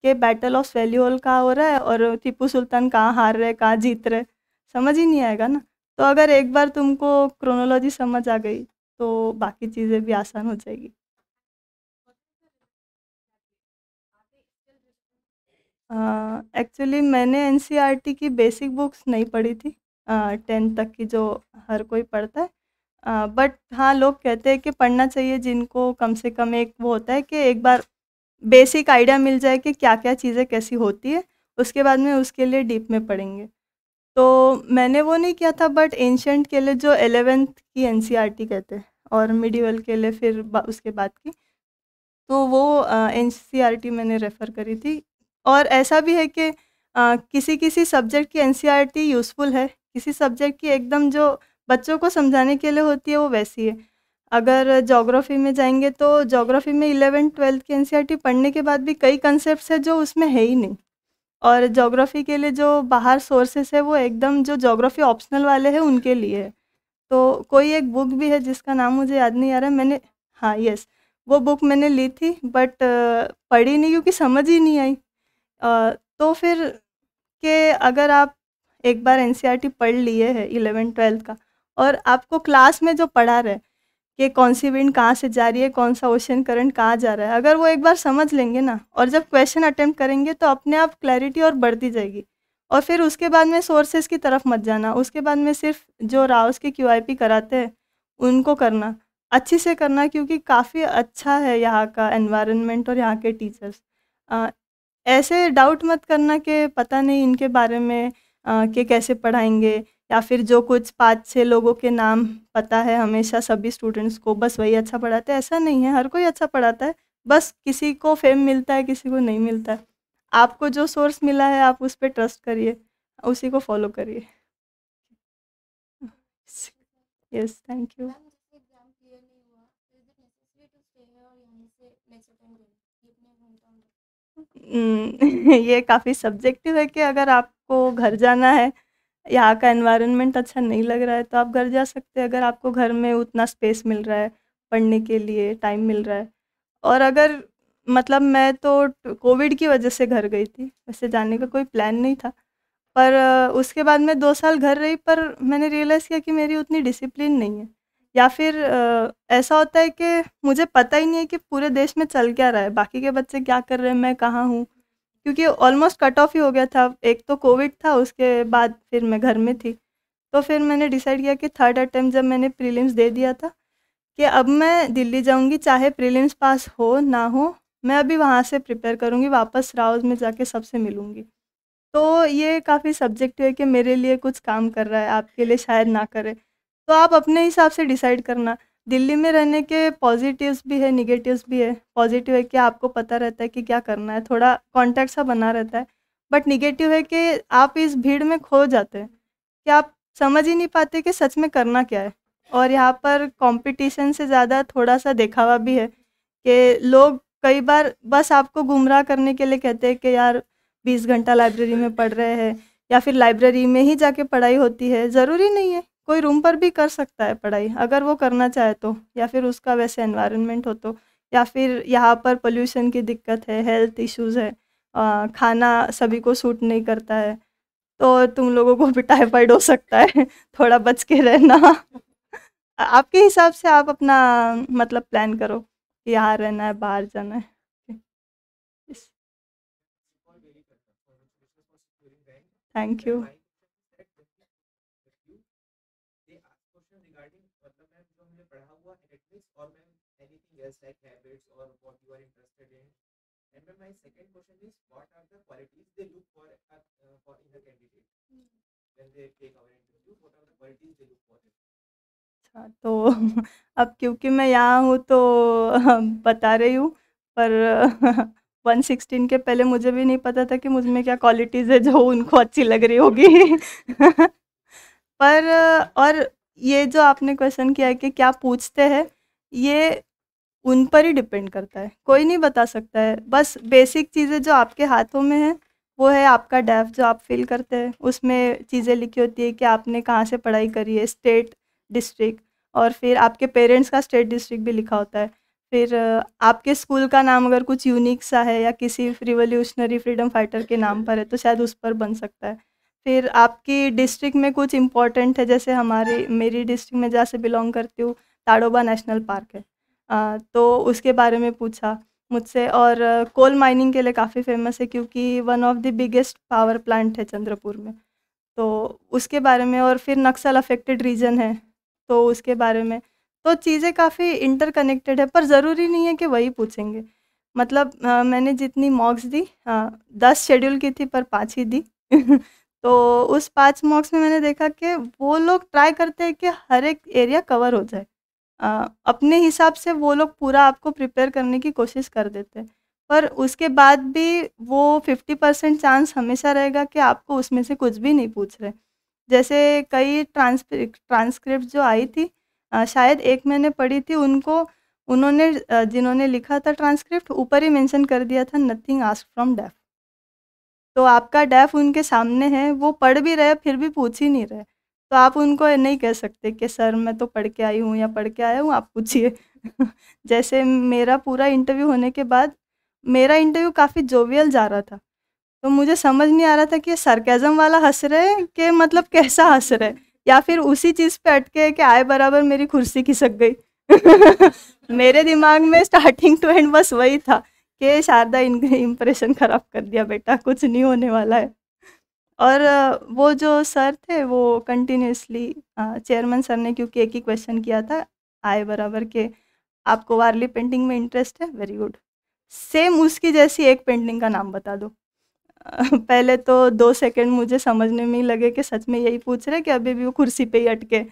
कि बैटल ऑफ सेल्यूल कहाँ हो रहा है और टीपू सुल्तान कहाँ हार रहे कहाँ जीत रहे समझ ही नहीं आएगा ना तो अगर एक बार तुमको क्रोनोलॉजी समझ आ गई तो बाकी चीज़ें भी आसान हो जाएगी एक्चुअली uh, मैंने एन e की बेसिक बुक्स नहीं पढ़ी थी टेंथ uh, तक की जो हर कोई पढ़ता है बट हाँ, लोग कहते हैं कि पढ़ना चाहिए जिनको कम से कम एक वो होता है कि एक बार बेसिक आइडिया मिल जाए कि क्या-क्या चीज़ें कैसी होती है, उसके बाद में उसके लिए डीप में पढ़ेंगे। तो मैंने वो नहीं किया था बट एंशंट के लिए जो एलेवेंथ की एन e कहते हैं और मिडिवल के लिए फिर बा, उसके बाद की। तो वो एन एनसीईआरटी e मैंने रेफ़र करी थी और ऐसा भी है कि अ, किसी-किसी सब्जेक्ट की एन यूज़फुल e है, किसी सब्जेक्ट की एकदम जो बच्चों को समझाने के लिए होती है वो वैसी है अगर जोग्राफ़ी में जाएंगे तो जोग्राफ़ी में इलेवन ट्वेल्थ के एन e पढ़ने के बाद भी कई कंसेप्ट है जो उसमें है ही नहीं और जोग्राफ़ी के लिए जो बाहर सोर्सेस है वो एकदम जो जोग्राफ़ी ऑप्शनल वाले हैं उनके लिए है तो कोई एक बुक भी है जिसका नाम मुझे याद नहीं आ रहा मैंने हाँ यस वो बुक मैंने ली थी बट पढ़ी नहीं क्योंकि समझ ही नहीं आई तो फिर के अगर आप एक बार एन e पढ़ लिए है इलेवन ट्वेल्थ का और आपको क्लास में जो पढ़ा रहे कि कौन सी विंड कहाँ से जा रही है कौन सा ओशन करंट कहाँ जा रहा है अगर वो एक बार समझ लेंगे ना और जब क्वेश्चन अटेम्प्ट करेंगे तो अपने आप क्लैरिटी और बढ़ती जाएगी और फिर उसके बाद में सोर्सेज की तरफ मत जाना उसके बाद में सिर्फ जो राउस के क्यू कराते हैं उनको करना अच्छे से करना क्योंकि काफ़ी अच्छा है यहाँ का एनवायरनमेंट और यहाँ के टीचर्स ऐसे डाउट मत करना कि पता नहीं इनके बारे में कि कैसे पढ़ाएंगे या फिर जो कुछ पाँच छः लोगों के नाम पता है हमेशा सभी स्टूडेंट्स को बस वही अच्छा पढ़ाते हैं ऐसा नहीं है हर कोई अच्छा पढ़ाता है बस किसी को फेम मिलता है किसी को नहीं मिलता है आपको जो सोर्स मिला है आप उस पर ट्रस्ट करिए उसी को फॉलो करिए यस थैंक यू ये काफ़ी सब्जेक्टिव है कि अगर आपको घर जाना है यहाँ का एनवायरनमेंट अच्छा नहीं लग रहा है तो आप घर जा सकते हैं अगर आपको घर में उतना स्पेस मिल रहा है पढ़ने के लिए टाइम मिल रहा है और अगर मतलब मैं तो कोविड की वजह से घर गई थी वैसे जाने का कोई प्लान नहीं था पर उसके बाद मैं दो साल घर रही पर मैंने रियलाइज़ किया कि मेरी उतनी डिसिप्लिन नहीं है या फिर ऐसा होता है कि मुझे पता ही नहीं है कि पूरे देश में चल क्या रहा है बाकी के बच्चे क्या कर रहे हैं मैं कहाँ हूँ क्योंकि ऑलमोस्ट कट ऑफ ही हो गया था एक तो कोविड था उसके बाद फिर मैं घर में थी तो फिर मैंने डिसाइड किया कि थर्ड अटैम्प्ट जब मैंने प्रीलिम्स दे दिया था कि अब मैं दिल्ली जाऊंगी चाहे प्रीलिम्स पास हो ना हो मैं अभी वहाँ से प्रिपेयर करूँगी वापस राउज में जाके सबसे मिलूंगी तो ये काफ़ी सब्जेक्ट है कि मेरे लिए कुछ काम कर रहा है आपके लिए शायद ना करे तो आप अपने हिसाब से डिसाइड करना दिल्ली में रहने के पॉजिटिव्स भी है निगेटिव्स भी है पॉजिटिव है कि आपको पता रहता है कि क्या करना है थोड़ा कॉन्टैक्ट सा बना रहता है बट निगेटिव है कि आप इस भीड़ में खो जाते हैं कि आप समझ ही नहीं पाते कि सच में करना क्या है और यहाँ पर कंपटीशन से ज़्यादा थोड़ा सा देखावा भी है कि लोग कई बार बस आपको गुमराह करने के लिए कहते हैं कि यार बीस घंटा लाइब्रेरी में पढ़ रहे हैं या फिर लाइब्रेरी में ही जाके पढ़ाई होती है ज़रूरी नहीं है कोई रूम पर भी कर सकता है पढ़ाई अगर वो करना चाहे तो या फिर उसका वैसे एनवायरनमेंट हो तो या फिर यहाँ पर पोल्यूशन की दिक्कत है हेल्थ इश्यूज है आ, खाना सभी को सूट नहीं करता है तो तुम लोगों को भी टाइफाइड हो सकता है थोड़ा बच के रहना आपके हिसाब से आप अपना मतलब प्लान करो कि यहाँ रहना है बाहर जाना है thank you just like habits or what you are interested in. And then my second question is, what are the qualities they look for uh, for in the candidate mm. when they take our interview? What are the qualities they look for? अच्छा तो अब क्योंकि मैं यहाँ हूँ तो बता रही हूँ पर 116 के पहले मुझे भी नहीं पता था कि मुझ में क्या क्वालिटीज़ है जो उनको अच्छी लग रही होगी पर और ये जो आपने क्वेश्चन किया है कि क्या पूछते हैं ये उन पर ही डिपेंड करता है कोई नहीं बता सकता है बस बेसिक चीज़ें जो आपके हाथों में हैं वो है आपका डेफ जो आप फील करते हैं उसमें चीज़ें लिखी होती है कि आपने कहाँ से पढ़ाई करी है स्टेट डिस्ट्रिक्ट और फिर आपके पेरेंट्स का स्टेट डिस्ट्रिक्ट भी लिखा होता है फिर आपके स्कूल का नाम अगर कुछ यूनिक सा है या किसी रिवोल्यूशनरी फ्रीडम फाइटर के नाम पर है तो शायद उस पर बन सकता है फिर आपकी डिस्ट्रिक्ट में कुछ इम्पोर्टेंट है जैसे हमारी मेरी डिस्ट्रिक्ट में जहाँ से बिलोंग करती हूँ ताड़ोबा नेशनल पार्क है तो उसके बारे में पूछा मुझसे और कोल माइनिंग के लिए काफ़ी फ़ेमस है क्योंकि one of the biggest power plant है चंद्रपुर में तो उसके बारे में और फिर नक्सल अफेक्टेड रीजन है तो उसके बारे में तो चीज़ें काफ़ी इंटरकनेक्टेड है पर ज़रूरी नहीं है कि वही पूछेंगे मतलब आ, मैंने जितनी मॉक्स दी आ, दस शेड्यूल की थी पर पाँच ही दी तो उस पाँच मॉक्स में मैंने देखा कि वो लोग ट्राई करते हैं कि हर एक एरिया कवर हो जाए अपने हिसाब से वो लोग पूरा आपको प्रिपेयर करने की कोशिश कर देते हैं पर उसके बाद भी वो फिफ्टी परसेंट चांस हमेशा रहेगा कि आपको उसमें से कुछ भी नहीं पूछ रहे जैसे कई ट्रांस ट्रांसक्रिप्ट जो आई थी शायद एक मैंने पढ़ी थी उनको उन्होंने जिन्होंने लिखा था ट्रांसक्रिप्ट ऊपर ही मेंशन कर दिया था नथिंग आस्क फ्रॉम डेफ तो आपका डेफ उनके सामने है वो पढ़ भी रहे फिर भी पूछ ही नहीं रहे तो आप उनको नहीं कह सकते कि सर मैं तो पढ़ के आई हूँ या पढ़ के आया हूँ आप पूछिए जैसे मेरा पूरा इंटरव्यू होने के बाद मेरा इंटरव्यू काफ़ी जोवियल जा रहा था तो मुझे समझ नहीं आ रहा था कि सरकेज़म वाला हंस रहे हैं कि मतलब कैसा हंस रहे हैं या फिर उसी चीज़ पे अटके कि आए बराबर मेरी कुर्सी खिसक गई मेरे दिमाग में स्टार्टिंग टू एंड बस वही था कि शारदा इनके इम्प्रेशन ख़राब कर दिया बेटा कुछ नहीं होने वाला है और वो जो सर थे वो कंटिन्यूसली चेयरमैन सर ने क्योंकि एक ही क्वेश्चन किया था आए बराबर के आपको वारली पेंटिंग में इंटरेस्ट है वेरी गुड सेम उसकी जैसी एक पेंटिंग का नाम बता दो पहले तो दो सेकंड मुझे समझने में ही लगे कि सच में यही पूछ रहे कि अभी भी वो कुर्सी पे ही अटके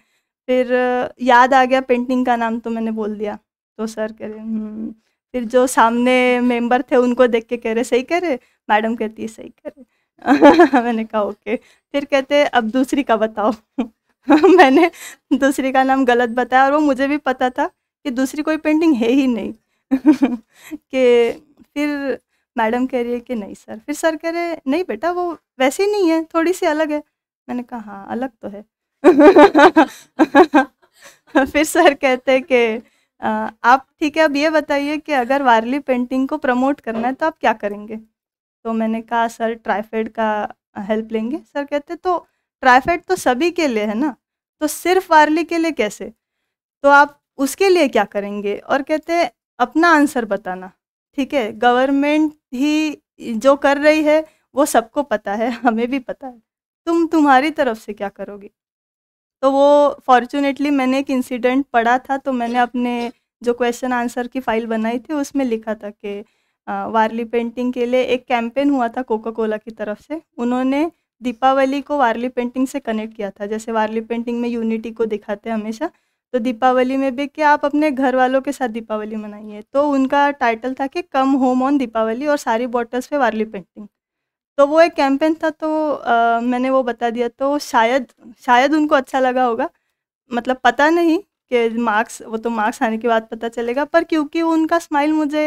फिर याद आ गया पेंटिंग का नाम तो मैंने बोल दिया तो सर कह रहे हम्म, फिर जो सामने मेंबर थे उनको देख के कह रहे सही कह रहे मैडम कहती है सही कह रहे मैंने कहा ओके फिर कहते अब दूसरी का बताओ मैंने दूसरी का नाम गलत बताया और वो मुझे भी पता था कि दूसरी कोई पेंटिंग है ही नहीं कि फिर मैडम कह रही है कि नहीं सर फिर सर कह रहे नहीं बेटा वो वैसे ही नहीं है थोड़ी सी अलग है मैंने कहा हाँ अलग तो है फिर सर कहते हैं कि आप ठीक है अब ये बताइए कि अगर वारली पेंटिंग को प्रमोट करना है तो आप क्या करेंगे तो मैंने कहा सर ट्राइफेड का हेल्प लेंगे सर कहते तो ट्राइफेड तो सभी के लिए है ना तो सिर्फ वार्ली के लिए कैसे तो आप उसके लिए क्या करेंगे और कहते अपना आंसर बताना ठीक है गवर्नमेंट ही जो कर रही है वो सबको पता है हमें भी पता है तुम तुम्हारी तरफ से क्या करोगे तो वो फॉर्चुनेटली मैंने एक इंसिडेंट पढ़ा था तो मैंने अपने जो क्वेश्चन आंसर की फ़ाइल बनाई थी उसमें लिखा था कि वारली पेंटिंग के लिए एक कैंपेन हुआ था कोका कोला की तरफ से उन्होंने दीपावली को वारली पेंटिंग से कनेक्ट किया था जैसे वारली पेंटिंग में यूनिटी को दिखाते हैं हमेशा तो दीपावली में भी कि आप अपने घर वालों के साथ दीपावली मनाइए तो उनका टाइटल था कि कम होम ऑन दीपावली और सारी बॉटल्स पे वारली पेंटिंग तो वो एक कैंपेन था तो आ, मैंने वो बता दिया तो शायद शायद उनको अच्छा लगा होगा मतलब पता नहीं कि मार्क्स वो तो मार्क्स आने के बाद पता चलेगा पर क्योंकि उनका स्माइल मुझे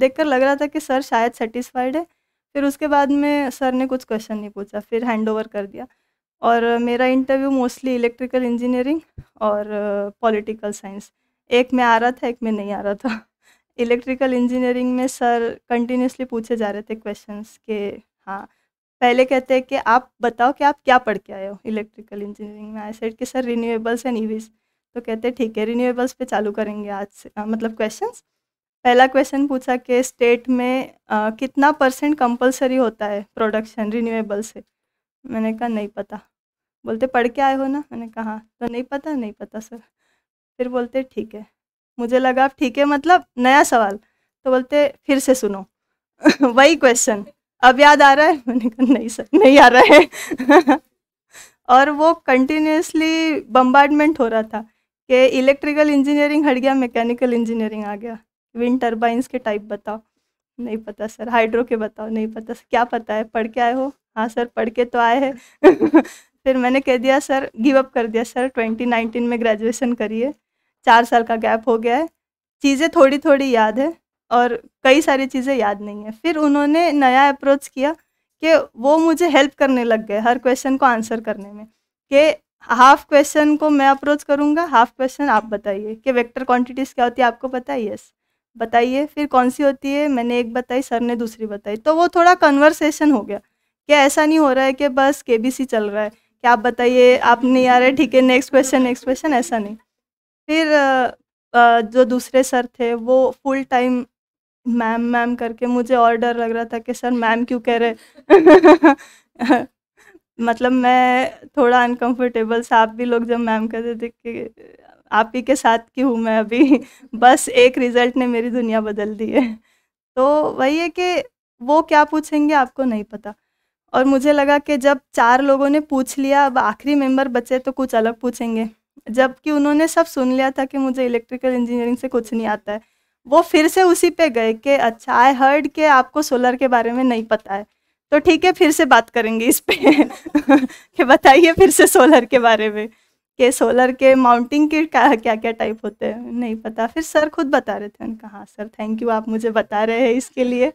देखकर लग रहा था कि सर शायद सेटिस्फाइड है फिर उसके बाद में सर ने कुछ क्वेश्चन नहीं पूछा फिर हैंड ओवर कर दिया और मेरा इंटरव्यू मोस्टली इलेक्ट्रिकल इंजीनियरिंग और पॉलिटिकल साइंस एक में आ रहा था एक में नहीं आ रहा था इलेक्ट्रिकल इंजीनियरिंग में सर कंटिन्यूसली पूछे जा रहे थे क्वेश्चंस के हाँ पहले कहते हैं कि आप बताओ कि आप क्या पढ़ के आए हो इलेक्ट्रिकल इंजीनियरिंग में आई सेट कि सर रिन्यूएबल्स एंड ईवीज तो कहते ठीक है रिन्यूएबल्स पे चालू करेंगे आज से आ, मतलब क्वेश्चंस पहला क्वेश्चन पूछा कि स्टेट में आ, कितना परसेंट कंपलसरी होता है प्रोडक्शन रिन्यूएबल से मैंने कहा नहीं पता बोलते पढ़ के आए हो ना मैंने कहा हाँ। तो नहीं पता नहीं पता सर फिर बोलते ठीक है मुझे लगा ठीक है मतलब नया सवाल तो बोलते फिर से सुनो वही क्वेश्चन अब याद आ रहा है मैंने कहा नहीं सर नहीं आ रहा है और वो कंटिन्यूसली बम्बार्डमेंट हो रहा था कि इलेक्ट्रिकल इंजीनियरिंग हट गया मैकेनिकल इंजीनियरिंग आ गया विंड टर्बाइंस के टाइप बताओ नहीं पता सर हाइड्रो के बताओ नहीं पता सर क्या पता है पढ़ के आए हो हाँ सर पढ़ के तो आए हैं फिर मैंने कह दिया सर गिव अप कर दिया सर 2019 में ग्रेजुएशन करिए चार साल का गैप हो गया है चीज़ें थोड़ी थोड़ी याद है और कई सारी चीज़ें याद नहीं है फिर उन्होंने नया अप्रोच किया कि वो मुझे हेल्प करने लग गए हर क्वेश्चन को आंसर करने में कि हाफ क्वेश्चन को मैं अप्रोच करूँगा हाफ क्वेश्चन आप बताइए कि वेक्टर क्वांटिटीज़ क्या होती है आपको पता है यस बताइए फिर कौन सी होती है मैंने एक बताई सर ने दूसरी बताई तो वो थोड़ा कन्वर्सेशन हो गया क्या ऐसा नहीं हो रहा है कि बस के चल रहा है कि आप बताइए आप नहीं आ रहे ठीक है नेक्स्ट क्वेश्चन नेक्स्ट क्वेश्चन ऐसा नहीं फिर जो दूसरे सर थे वो फुल टाइम मैम मैम करके मुझे और डर लग रहा था कि सर मैम क्यों कह रहे मतलब मैं थोड़ा अनकंफर्टेबल सा आप भी लोग जब मैम कहते थे कि आप ही के साथ की हूँ मैं अभी बस एक रिज़ल्ट ने मेरी दुनिया बदल दी है तो वही है कि वो क्या पूछेंगे आपको नहीं पता और मुझे लगा कि जब चार लोगों ने पूछ लिया अब आखिरी मेंबर बचे तो कुछ अलग पूछेंगे जबकि उन्होंने सब सुन लिया था कि मुझे इलेक्ट्रिकल इंजीनियरिंग से कुछ नहीं आता है वो फिर से उसी पे गए कि अच्छा आई हर्ड के आपको सोलर के बारे में नहीं पता है तो ठीक है फिर से बात करेंगे इस पे कि बताइए फिर से सोलर के बारे में के सोलर के माउंटिंग के क्या क्या क्या टाइप होते हैं नहीं पता फिर सर खुद बता रहे थे उनका हाँ सर थैंक यू आप मुझे बता रहे हैं इसके लिए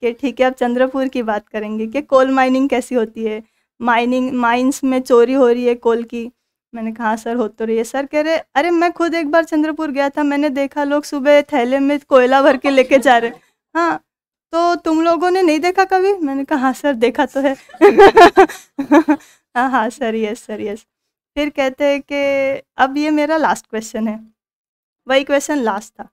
कि ठीक है आप चंद्रपुर की बात करेंगे कि कोल माइनिंग कैसी होती है माइनिंग माइंस में चोरी हो रही है कोल की मैंने कहा सर हाँ, हो तो रही है सर कह रहे अरे मैं खुद एक बार चंद्रपुर गया था मैंने देखा लोग सुबह थैले में कोयला भर के लेके जा रहे हाँ तो तुम लोगों ने नहीं देखा कभी मैंने कहा हाँ सर देखा तो है हाँ हाँ सर यस सर यस फिर कहते हैं कि अब ये मेरा लास्ट क्वेश्चन है वही क्वेश्चन लास्ट था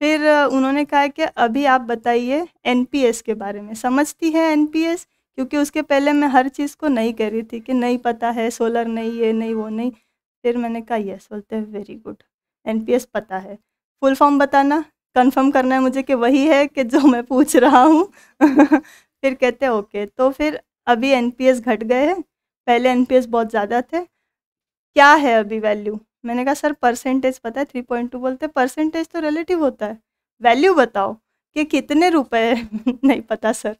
फिर उन्होंने कहा कि अभी आप बताइए एनपीएस के बारे में समझती है एनपीएस क्योंकि उसके पहले मैं हर चीज़ को नहीं कर रही थी कि नहीं पता है सोलर नहीं ये नहीं वो नहीं फिर मैंने कहा यस बोलते हैं वेरी गुड एनपीएस पता है फुल फॉर्म बताना कंफर्म करना है मुझे कि वही है कि जो मैं पूछ रहा हूँ फिर कहते ओके तो फिर अभी एन घट गए हैं पहले एन बहुत ज़्यादा थे क्या है अभी वैल्यू मैंने कहा सर परसेंटेज पता है थ्री पॉइंट टू बोलते परसेंटेज तो रिलेटिव होता है वैल्यू बताओ कि कितने रुपए नहीं पता सर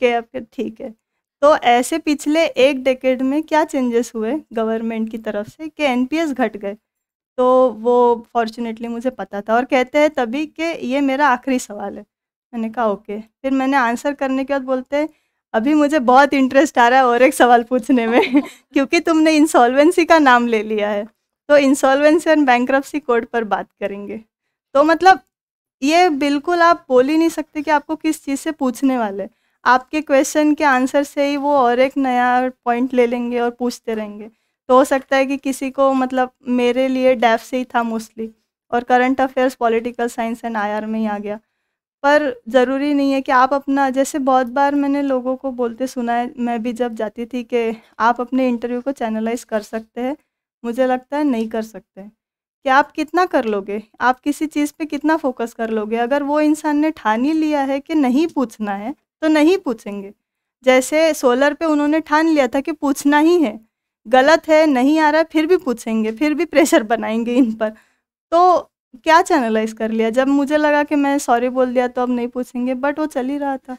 के आपके ठीक है तो ऐसे पिछले एक डेकेड में क्या चेंजेस हुए गवर्नमेंट की तरफ से कि एन घट गए तो वो फॉर्चुनेटली मुझे पता था और कहते हैं तभी कि ये मेरा आखिरी सवाल है मैंने कहा ओके फिर मैंने आंसर करने के बाद बोलते हैं अभी मुझे बहुत इंटरेस्ट आ रहा है और एक सवाल पूछने में क्योंकि तुमने इंसॉल्वेंसी का नाम ले लिया है तो इंसॉल्वेंसी एंड बैंक्रप्सी कोड पर बात करेंगे तो मतलब ये बिल्कुल आप बोल ही नहीं सकते कि आपको किस चीज़ से पूछने वाले आपके क्वेश्चन के आंसर से ही वो और एक नया पॉइंट ले लेंगे और पूछते रहेंगे तो हो सकता है कि किसी को मतलब मेरे लिए डैफ से ही था मोस्टली और current affairs political science and आई में ही आ गया पर ज़रूरी नहीं है कि आप अपना जैसे बहुत बार मैंने लोगों को बोलते सुना है मैं भी जब जाती थी कि आप अपने इंटरव्यू को चैनलाइज़ कर सकते हैं मुझे लगता है नहीं कर सकते कि आप कितना कर लोगे आप किसी चीज़ पे कितना फोकस कर लोगे अगर वो इंसान ने ठान ही लिया है कि नहीं पूछना है तो नहीं पूछेंगे जैसे सोलर पे उन्होंने ठान लिया था कि पूछना ही है गलत है नहीं आ रहा फिर भी पूछेंगे फिर भी प्रेशर बनाएंगे इन पर तो क्या चैनलाइज कर लिया जब मुझे लगा कि मैं सॉरी बोल दिया तो अब नहीं पूछेंगे बट वो चल ही रहा था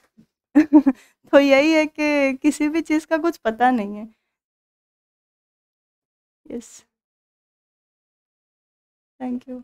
तो यही है कि किसी भी चीज़ का कुछ पता नहीं है यस थैंक यू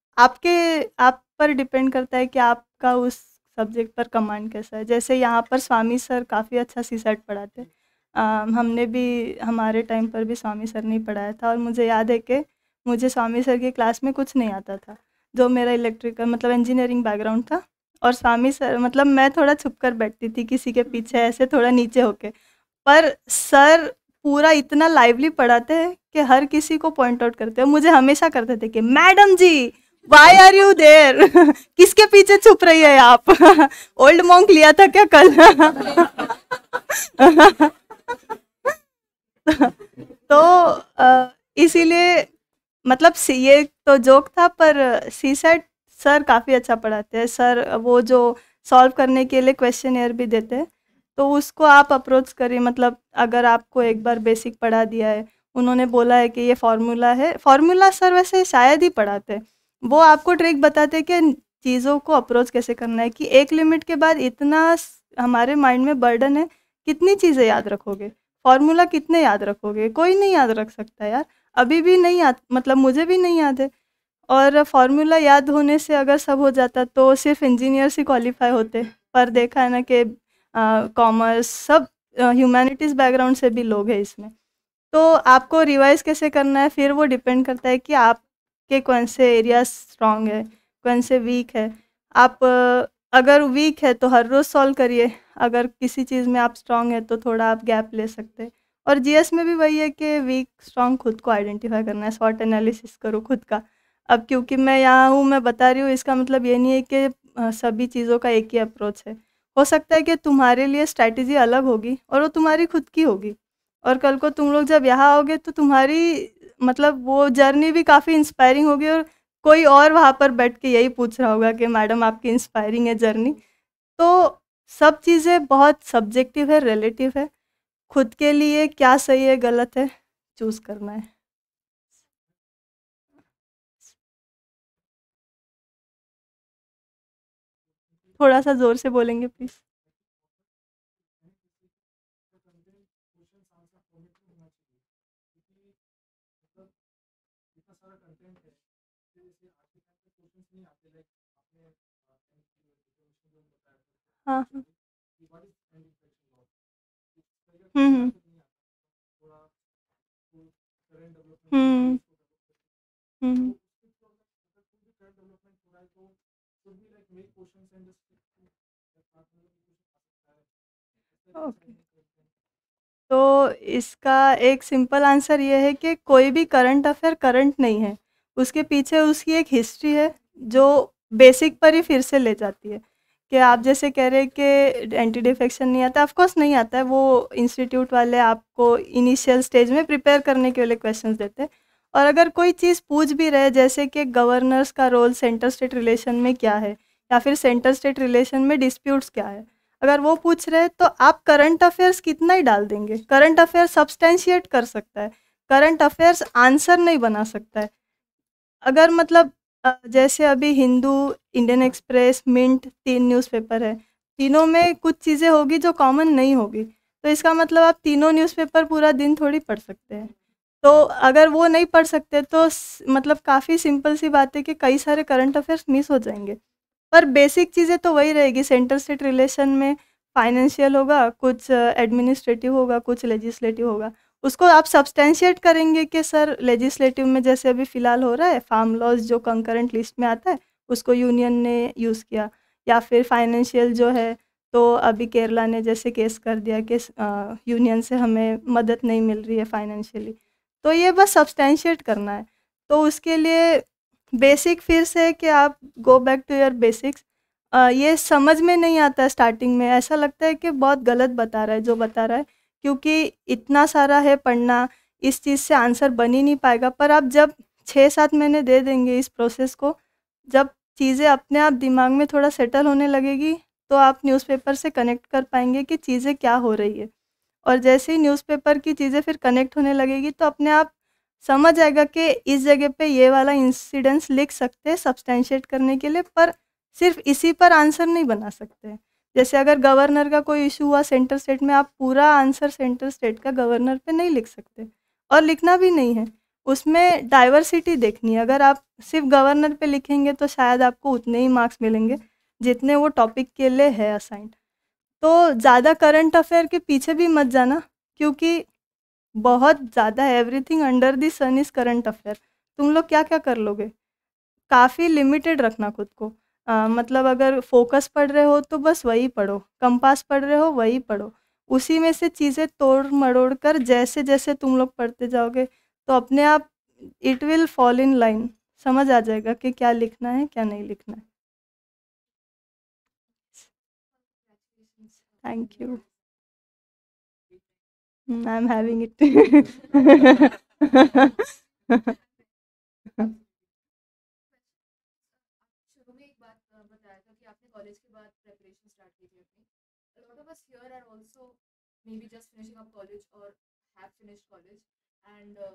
आपके आप पर डिपेंड करता है कि आपका उस सब्जेक्ट पर कमांड कैसा है जैसे यहाँ पर स्वामी सर काफ़ी अच्छा सी सेट पढ़ाते हमने भी हमारे टाइम पर भी स्वामी सर ने पढ़ाया था और मुझे याद है कि मुझे स्वामी सर की क्लास में कुछ नहीं आता था जो मेरा इलेक्ट्रिकल मतलब इंजीनियरिंग बैकग्राउंड था और स्वामी सर मतलब मैं थोड़ा छुप कर बैठती थी किसी के पीछे ऐसे थोड़ा नीचे होके पर सर पूरा इतना लाइवली पढ़ाते हैं कि हर किसी को पॉइंट आउट करते हैं मुझे हमेशा करते थे कि madam ji why are you there किसके पीछे छुप रही है आप ओल्ड मॉन्क लिया था क्या कल तो इसीलिए मतलब ये तो जोक था पर सी सेट सर काफ़ी अच्छा पढ़ाते हैं सर वो जो सॉल्व करने के लिए क्वेश्चन एयर भी देते हैं तो उसको आप अप्रोच करिए मतलब अगर आपको एक बार बेसिक पढ़ा दिया है उन्होंने बोला है कि ये फार्मूला है फार्मूला सर वैसे शायद ही पढ़ाते हैं वो आपको ट्रिक बताते हैं कि चीज़ों को अप्रोच कैसे करना है कि एक लिमिट के बाद इतना हमारे माइंड में बर्डन है कितनी चीज़ें याद रखोगे फॉर्मूला कितने याद रखोगे कोई नहीं याद रख सकता यार अभी भी नहीं याद मतलब मुझे भी नहीं याद है और फॉर्मूला याद होने से अगर सब हो जाता तो सिर्फ इंजीनियर्स ही क्वालिफाई होते पर देखा है ना कि कॉमर्स सब ह्यूमैनिटीज़ बैकग्राउंड से भी लोग हैं इसमें तो आपको रिवाइज कैसे करना है फिर वो डिपेंड करता है कि आप कि कौन से एरिया स्ट्रांग है कौन से वीक है आप अगर वीक है तो हर रोज़ सॉल्व करिए अगर किसी चीज़ में आप स्ट्रांग है तो थोड़ा आप गैप ले सकते हैं और जीएस में भी वही है कि वीक स्ट्रांग खुद को आइडेंटिफाई करना है शॉर्ट एनालिसिस करो खुद का अब क्योंकि मैं यहाँ हूँ मैं बता रही हूँ इसका मतलब ये नहीं है कि सभी चीज़ों का एक ही अप्रोच है हो सकता है कि तुम्हारे लिए स्ट्रैटेजी अलग होगी और वो तुम्हारी खुद की होगी और कल को तुम लोग जब यहाँ आओगे तो तुम्हारी मतलब वो जर्नी भी काफ़ी इंस्पायरिंग होगी और कोई और वहाँ पर बैठ के यही पूछ रहा होगा कि मैडम आपकी इंस्पायरिंग है जर्नी तो सब चीज़ें बहुत सब्जेक्टिव है रिलेटिव है खुद के लिए क्या सही है गलत है चूज़ करना है थोड़ा सा ज़ोर से बोलेंगे प्लीज़ हाँ। हम्म, हम्म। हम्म। ओके। तो इसका एक सिंपल आंसर ये है कि कोई भी करंट अफेयर करंट नहीं है। उसके पीछे उसकी एक हिस्ट्री है, जो बेसिक पर ही फिर से ले जाती है। कि आप जैसे कह रहे हैं कि एंटी डिफेक्शन नहीं आता ऑफकोर्स नहीं आता है वो इंस्टीट्यूट वाले आपको इनिशियल स्टेज में प्रिपेयर करने के लिए क्वेश्चंस देते हैं और अगर कोई चीज़ पूछ भी रहे जैसे कि गवर्नर्स का रोल सेंटर स्टेट रिलेशन में क्या है या फिर सेंटर स्टेट रिलेशन में डिस्प्यूट्स क्या है अगर वो पूछ रहे हैं तो आप करंट अफेयर्स कितना ही डाल देंगे करंट अफेयर सब्सटेंशिएट कर सकता है करंट अफेयर्स आंसर नहीं बना सकता है अगर मतलब जैसे अभी हिंदू इंडियन एक्सप्रेस मिंट तीन न्यूज़पेपर है तीनों में कुछ चीज़ें होगी जो कॉमन नहीं होगी तो इसका मतलब आप तीनों न्यूज़पेपर पूरा दिन थोड़ी पढ़ सकते हैं तो अगर वो नहीं पढ़ सकते तो मतलब काफ़ी सिंपल सी बात है कि कई सारे करंट अफेयर्स मिस हो जाएंगे पर बेसिक चीज़ें तो वही रहेगी सेंटर स्टेट रिलेशन में फाइनेंशियल होगा कुछ एडमिनिस्ट्रेटिव होगा कुछ लेजिस्लेटिव होगा उसको आप सब्सटेंशिएट करेंगे कि सर लेजिस्लेटिव में जैसे अभी फ़िलहाल हो रहा है फार्म लॉज जो कंकरेंट लिस्ट में आता है उसको यूनियन ने यूज़ किया या फिर फाइनेंशियल जो है तो अभी केरला ने जैसे केस कर दिया कि यूनियन से हमें मदद नहीं मिल रही है फाइनेंशियली तो ये बस सब्सटैंशिएट करना है तो उसके लिए बेसिक फिर से कि आप go back to your basics ये समझ में नहीं आता स्टार्टिंग में ऐसा लगता है कि बहुत गलत बता रहा है जो बता रहा है क्योंकि इतना सारा है पढ़ना इस चीज़ से आंसर बन ही नहीं पाएगा पर आप जब छः सात महीने दे देंगे इस प्रोसेस को जब चीज़ें अपने आप दिमाग में थोड़ा सेटल होने लगेगी तो आप न्यूज़पेपर से कनेक्ट कर पाएंगे कि चीज़ें क्या हो रही है और जैसे ही न्यूज़पेपर की चीज़ें फिर कनेक्ट होने लगेगी तो अपने आप समझ आएगा कि इस जगह पे ये वाला इंसिडेंस लिख सकते हैं सब्सटेंशिएट करने के लिए पर सिर्फ इसी पर आंसर नहीं बना सकते जैसे अगर गवर्नर का कोई इशू हुआ सेंटर स्टेट में आप पूरा आंसर सेंटर स्टेट का गवर्नर पे नहीं लिख सकते और लिखना भी नहीं है उसमें डाइवर्सिटी देखनी है अगर आप सिर्फ गवर्नर पे लिखेंगे तो शायद आपको उतने ही मार्क्स मिलेंगे जितने वो टॉपिक के लिए है असाइंड तो ज़्यादा करंट अफेयर के पीछे भी मत जाना क्योंकि बहुत ज़्यादा everything under the sun is current affair तुम लोग क्या क्या कर लोगे काफ़ी लिमिटेड रखना खुद को आ, मतलब अगर फोकस पढ़ रहे हो तो बस वही पढ़ो कंपास पढ़ रहे हो वही पढ़ो उसी में से चीज़ें तोड़ मरोड़ कर जैसे जैसे तुम लोग पढ़ते जाओगे तो अपने आप it will fall in line समझ आ जाएगा कि क्या लिखना है क्या नहीं लिखना है thank you I am having it maybe just finishing up college or have finished college and uh,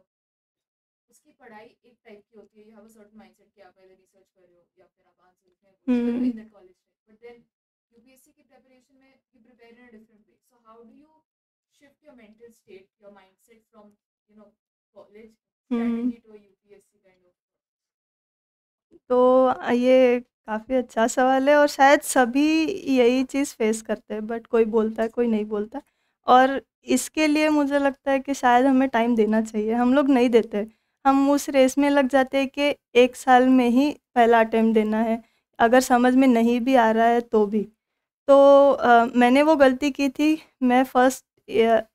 की पढ़ाई एक टाइप की होती है you have a certain mindset कि आप पहले रिसर्च कर रहे हो या फिर आप आंसर लिख रहे हो in the college but then UPSC की प्रिपरेशन में you prepare in a different way so how do you shift your mental state your mindset from you know college hmm. strategy to UPSC kind of तो ये काफ़ी अच्छा सवाल है और शायद सभी यही चीज़ फेस करते हैं बट कोई बोलता है कोई नहीं बोलता और इसके लिए मुझे लगता है कि शायद हमें टाइम देना चाहिए हम लोग नहीं देते हम उस रेस में लग जाते हैं कि एक साल में ही पहला अटैम्प्ट देना है अगर समझ में नहीं भी आ रहा है तो भी तो आ, मैंने वो गलती की थी मैं फर्स्ट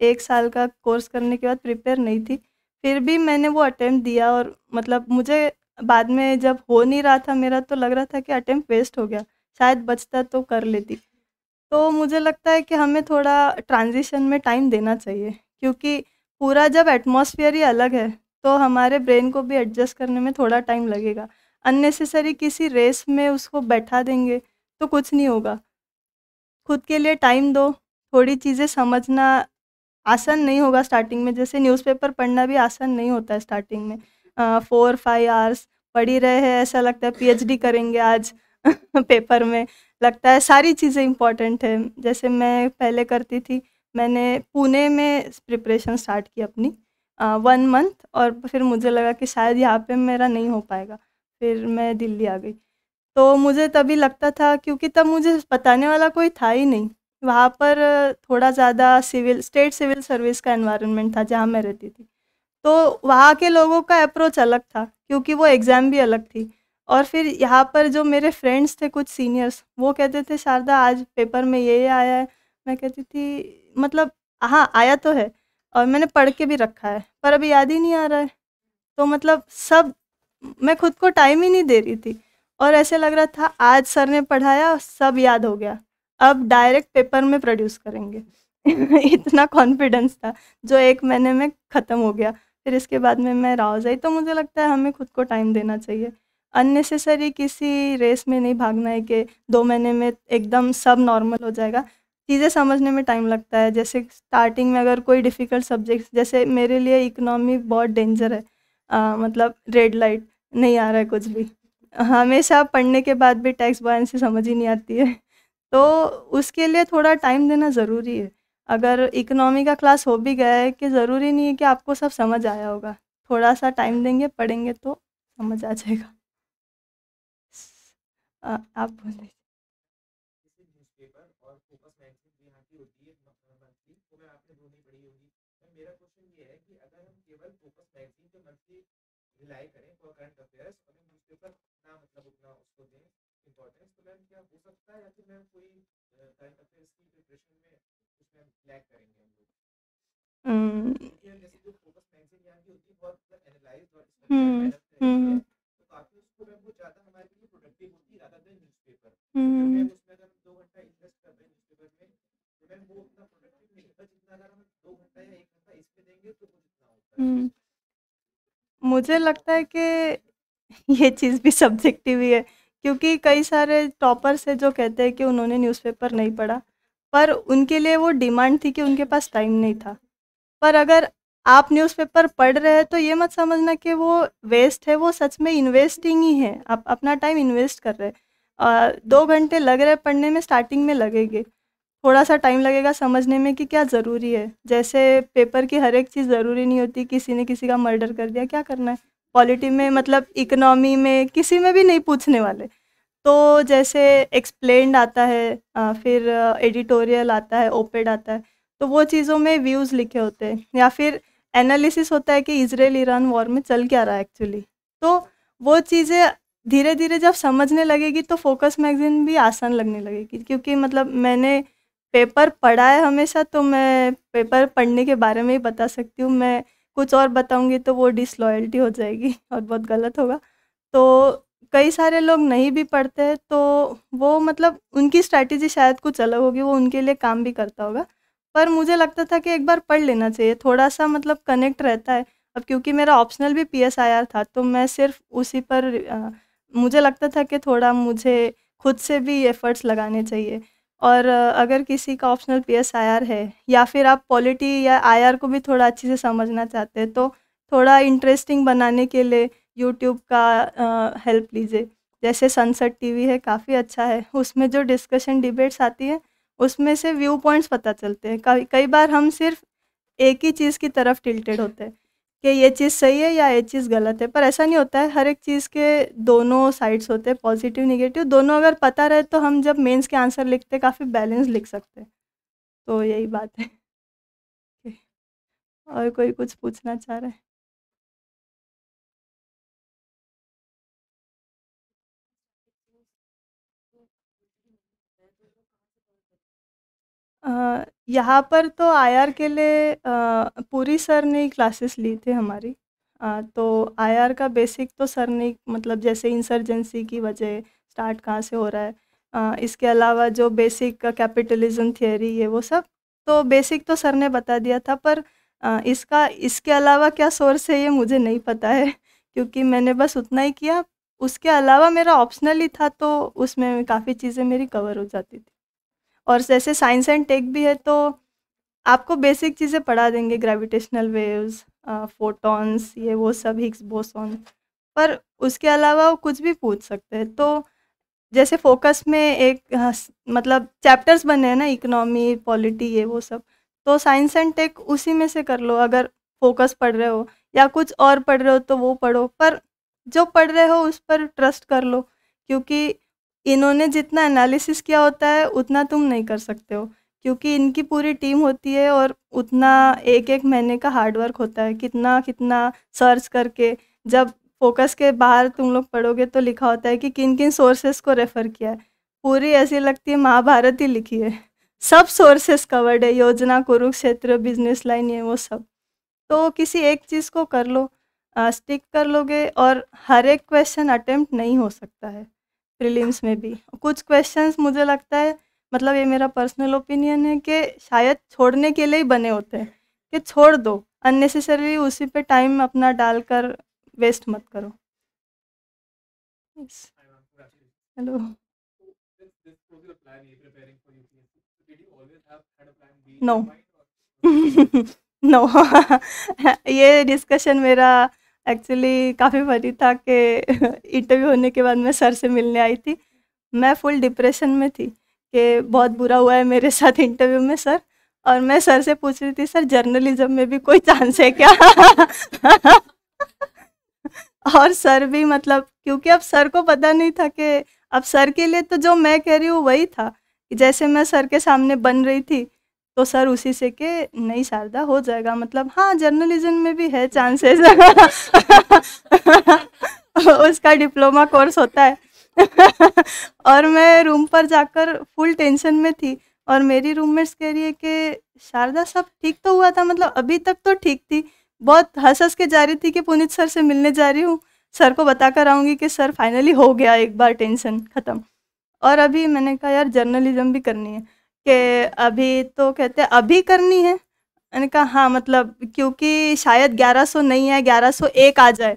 एक साल का कोर्स करने के बाद प्रिपेयर नहीं थी फिर भी मैंने वो अटैम्प्ट दिया और मतलब मुझे बाद में जब हो नहीं रहा था मेरा तो लग रहा था कि अटैम्प वेस्ट हो गया शायद बचता तो कर लेती तो मुझे लगता है कि हमें थोड़ा ट्रांजिशन में टाइम देना चाहिए क्योंकि पूरा जब एटमॉस्फेयर ही अलग है तो हमारे ब्रेन को भी एडजस्ट करने में थोड़ा टाइम लगेगा अननेसेसरी किसी रेस में उसको बैठा देंगे तो कुछ नहीं होगा खुद के लिए टाइम दो थोड़ी चीज़ें समझना आसान नहीं होगा स्टार्टिंग में जैसे न्यूज़पेपर पढ़ना भी आसान नहीं होता है स्टार्टिंग में फोर फाइव आवर्स पढ़ ही रहे हैं ऐसा लगता है पीएचडी करेंगे आज पेपर में लगता है सारी चीज़ें इम्पॉर्टेंट है जैसे मैं पहले करती थी मैंने पुणे में प्रिपरेशन स्टार्ट की अपनी वन मंथ और फिर मुझे लगा कि शायद यहाँ पे मेरा नहीं हो पाएगा फिर मैं दिल्ली आ गई तो मुझे तभी लगता था क्योंकि तब मुझे बताने वाला कोई था ही नहीं वहाँ पर थोड़ा ज़्यादा सिविल स्टेट सिविल सर्विस का एनवायरनमेंट था जहाँ मैं रहती थी तो वहाँ के लोगों का अप्रोच अलग था क्योंकि वो एग्ज़ाम भी अलग थी और फिर यहाँ पर जो मेरे फ्रेंड्स थे कुछ सीनियर्स वो कहते थे शारदा आज पेपर में ये ये आया है मैं कहती थी मतलब हाँ आया तो है और मैंने पढ़ के भी रखा है पर अभी याद ही नहीं आ रहा है तो मतलब सब मैं खुद को टाइम ही नहीं दे रही थी और ऐसे लग रहा था आज सर ने पढ़ाया सब याद हो गया अब डायरेक्ट पेपर में प्रोड्यूस करेंगे इतना कॉन्फिडेंस था जो एक महीने में ख़त्म हो गया फिर इसके बाद में मैं राउज आई तो मुझे लगता है हमें खुद को टाइम देना चाहिए अननेसेसरी किसी रेस में नहीं भागना है कि दो महीने में एकदम सब नॉर्मल हो जाएगा चीज़ें समझने में टाइम लगता है जैसे स्टार्टिंग में अगर कोई डिफ़िकल्ट सब्जेक्ट जैसे मेरे लिए इकोनॉमी बहुत डेंजर है आ, मतलब रेड लाइट नहीं आ रहा है कुछ भी हमेशा पढ़ने के बाद भी टैक्स से समझ ही नहीं आती है तो उसके लिए थोड़ा टाइम देना ज़रूरी है अगर इकोनॉमी का क्लास हो भी गया है कि ज़रूरी नहीं है कि आपको सब समझ आया होगा थोड़ा सा टाइम देंगे पढ़ेंगे तो समझ आ जाएगा आ, आप बोल दीजिए होता है तब इसकी प्रिपरेशन में उसमें करेंगे हम लोग हम्म। हम्म। मुझे लगता है कि ये चीज़ भी सब्जेक्टिव ही है क्योंकि कई सारे टॉपर्स हैं जो कहते हैं कि उन्होंने न्यूज़पेपर नहीं पढ़ा पर उनके लिए वो डिमांड थी कि उनके पास टाइम नहीं था पर अगर आप न्यूज़पेपर पढ़ रहे हैं तो ये मत समझना कि वो वेस्ट है वो सच में इन्वेस्टिंग ही है आप अपना टाइम इन्वेस्ट कर रहे हैं दो घंटे लग रहे पढ़ने में स्टार्टिंग में लगेंगे थोड़ा सा टाइम लगेगा समझने में कि क्या ज़रूरी है जैसे पेपर की हर एक चीज़ ज़रूरी नहीं होती किसी ने किसी का मर्डर कर दिया क्या करना है पॉलिटी में मतलब इकोनॉमी में किसी में भी नहीं पूछने वाले तो जैसे एक्सप्लेंड आता है फिर एडिटोरियल आता है ओपेड आता है तो वो चीज़ों में व्यूज़ लिखे होते हैं या फिर एनालिसिस होता है कि इसराइल ईरान वॉर में चल क्या रहा है एक्चुअली तो वो चीज़ें धीरे धीरे जब समझने लगेगी तो फोकस मैगजीन भी आसान लगने लगेगी क्योंकि मतलब मैंने पेपर पढ़ा है हमेशा तो मैं पेपर पढ़ने के बारे में ही बता सकती हूँ मैं कुछ और बताऊँगी तो वो डिसलॉयल्टी हो जाएगी और बहुत गलत होगा तो कई सारे लोग नहीं भी पढ़ते हैं तो वो मतलब उनकी स्ट्रैटेजी शायद कुछ अलग होगी वो उनके लिए काम भी करता होगा पर मुझे लगता था कि एक बार पढ़ लेना चाहिए थोड़ा सा मतलब कनेक्ट रहता है अब क्योंकि मेरा ऑप्शनल भी पी था तो मैं सिर्फ उसी पर आ, मुझे लगता था कि थोड़ा मुझे खुद से भी एफर्ट्स लगाने चाहिए और अगर किसी का ऑप्शनल पीएसआईआर है या फिर आप पॉलिटी या आई को भी थोड़ा अच्छे से समझना चाहते हैं तो थोड़ा इंटरेस्टिंग बनाने के लिए यूट्यूब का हेल्प लीजिए जैसे सनसेट टीवी है काफ़ी अच्छा है उसमें जो डिस्कशन डिबेट्स आती है उसमें से व्यू पॉइंट्स पता चलते हैं कई बार हम सिर्फ एक ही चीज़ की तरफ टिल्टेड होते हैं कि ये चीज़ सही है या ये चीज़ गलत है पर ऐसा नहीं होता है हर एक चीज़ के दोनों साइड्स होते हैं पॉजिटिव निगेटिव दोनों अगर पता रहे तो हम जब मेन्स के आंसर लिखते काफ़ी बैलेंस लिख सकते तो यही बात है और कोई कुछ पूछना चाह रहे हैं यहाँ पर तो आईआर के लिए पूरी सर ने क्लासेस ली थी हमारी। अ, तो आईआर का बेसिक तो सर ने मतलब जैसे इंसर्जेंसी की वजह, स्टार्ट कहाँ से हो रहा है। इसके अलावा जो बेसिक कैपिटलिज़्म थियोरी ये वो सब, तो बेसिक तो सर ने बता दिया था पर इसका इसके अलावा क्या सोर्स है ये मुझे नहीं पता है क्योंकि मैंने बस उतना ही किया। उसके अलावा मेरा ऑप्शनल ही था तो उसमें काफ़ी चीज़ें मेरी कवर हो जाती थी। और जैसे साइंस एंड टेक भी है तो आपको बेसिक चीज़ें पढ़ा देंगे ग्रेविटेशनल वेव्स फोटॉन्स ये वो सब हिग्स बोसॉन पर उसके अलावा वो कुछ भी पूछ सकते हैं तो जैसे फोकस में एक मतलब चैप्टर्स बने हैं ना इकोनॉमी पॉलिटी ये वो सब तो साइंस एंड टेक उसी में से कर लो अगर फोकस पढ़ रहे हो या कुछ और पढ़ रहे हो तो वो पढ़ो पर जो पढ़ रहे हो उस पर ट्रस्ट कर लो क्योंकि इन्होंने जितना एनालिसिस किया होता है उतना तुम नहीं कर सकते हो क्योंकि इनकी पूरी टीम होती है और उतना एक एक महीने का हार्डवर्क होता है कितना कितना सर्च करके जब फोकस के बाहर तुम लोग पढ़ोगे तो लिखा होता है कि किन किन सोर्सेस को रेफ़र किया है पूरी ऐसी लगती है महाभारत ही लिखी है सब सोर्सेस कवर्ड है योजना कुरुक्षेत्र बिजनेस लाइन ये वो सब तो किसी एक चीज़ को कर लो स्टिक कर लोगे और हर एक क्वेश्चन अटेम्प्ट नहीं हो सकता है प्रीलिम्स में भी कुछ क्वेश्चंस मुझे लगता है मतलब ये मेरा पर्सनल ओपिनियन है कि शायद छोड़ने के लिए ही बने होते हैं कि छोड़ दो अननेसेसरी उसी पे टाइम अपना डालकर वेस्ट मत करो हेलो नो नो ये डिस्कशन मेरा एक्चुअली काफ़ी फनी था कि इंटरव्यू होने के बाद मैं सर से मिलने आई थी मैं फुल डिप्रेशन में थी कि बहुत बुरा हुआ है मेरे साथ इंटरव्यू में सर और मैं सर से पूछ रही थी सर जर्नलिज्म में भी कोई चांस है क्या और सर भी मतलब क्योंकि अब सर को पता नहीं था कि अब सर के लिए तो जो मैं कह रही हूँ वही था जैसे मैं सर के सामने बन रही थी तो सर उसी से के नहीं शारदा हो जाएगा मतलब हाँ जर्नलिज्म में भी है चांसेस उसका डिप्लोमा कोर्स होता है और मैं रूम पर जाकर फुल टेंशन में थी और मेरी रूममेट्स कह रही है कि शारदा सब ठीक तो हुआ था मतलब अभी तक तो ठीक थी बहुत हंस हंस के जा रही थी कि पुनित सर से मिलने जा रही हूँ सर को बता कर आऊँगी कि सर फाइनली हो गया एक बार टेंशन ख़त्म और अभी मैंने कहा यार जर्नलिज्म भी करनी है कि अभी तो कहते हैं अभी करनी है मैंने कहा हाँ मतलब क्योंकि शायद 1100 नहीं है 1101 आ जाए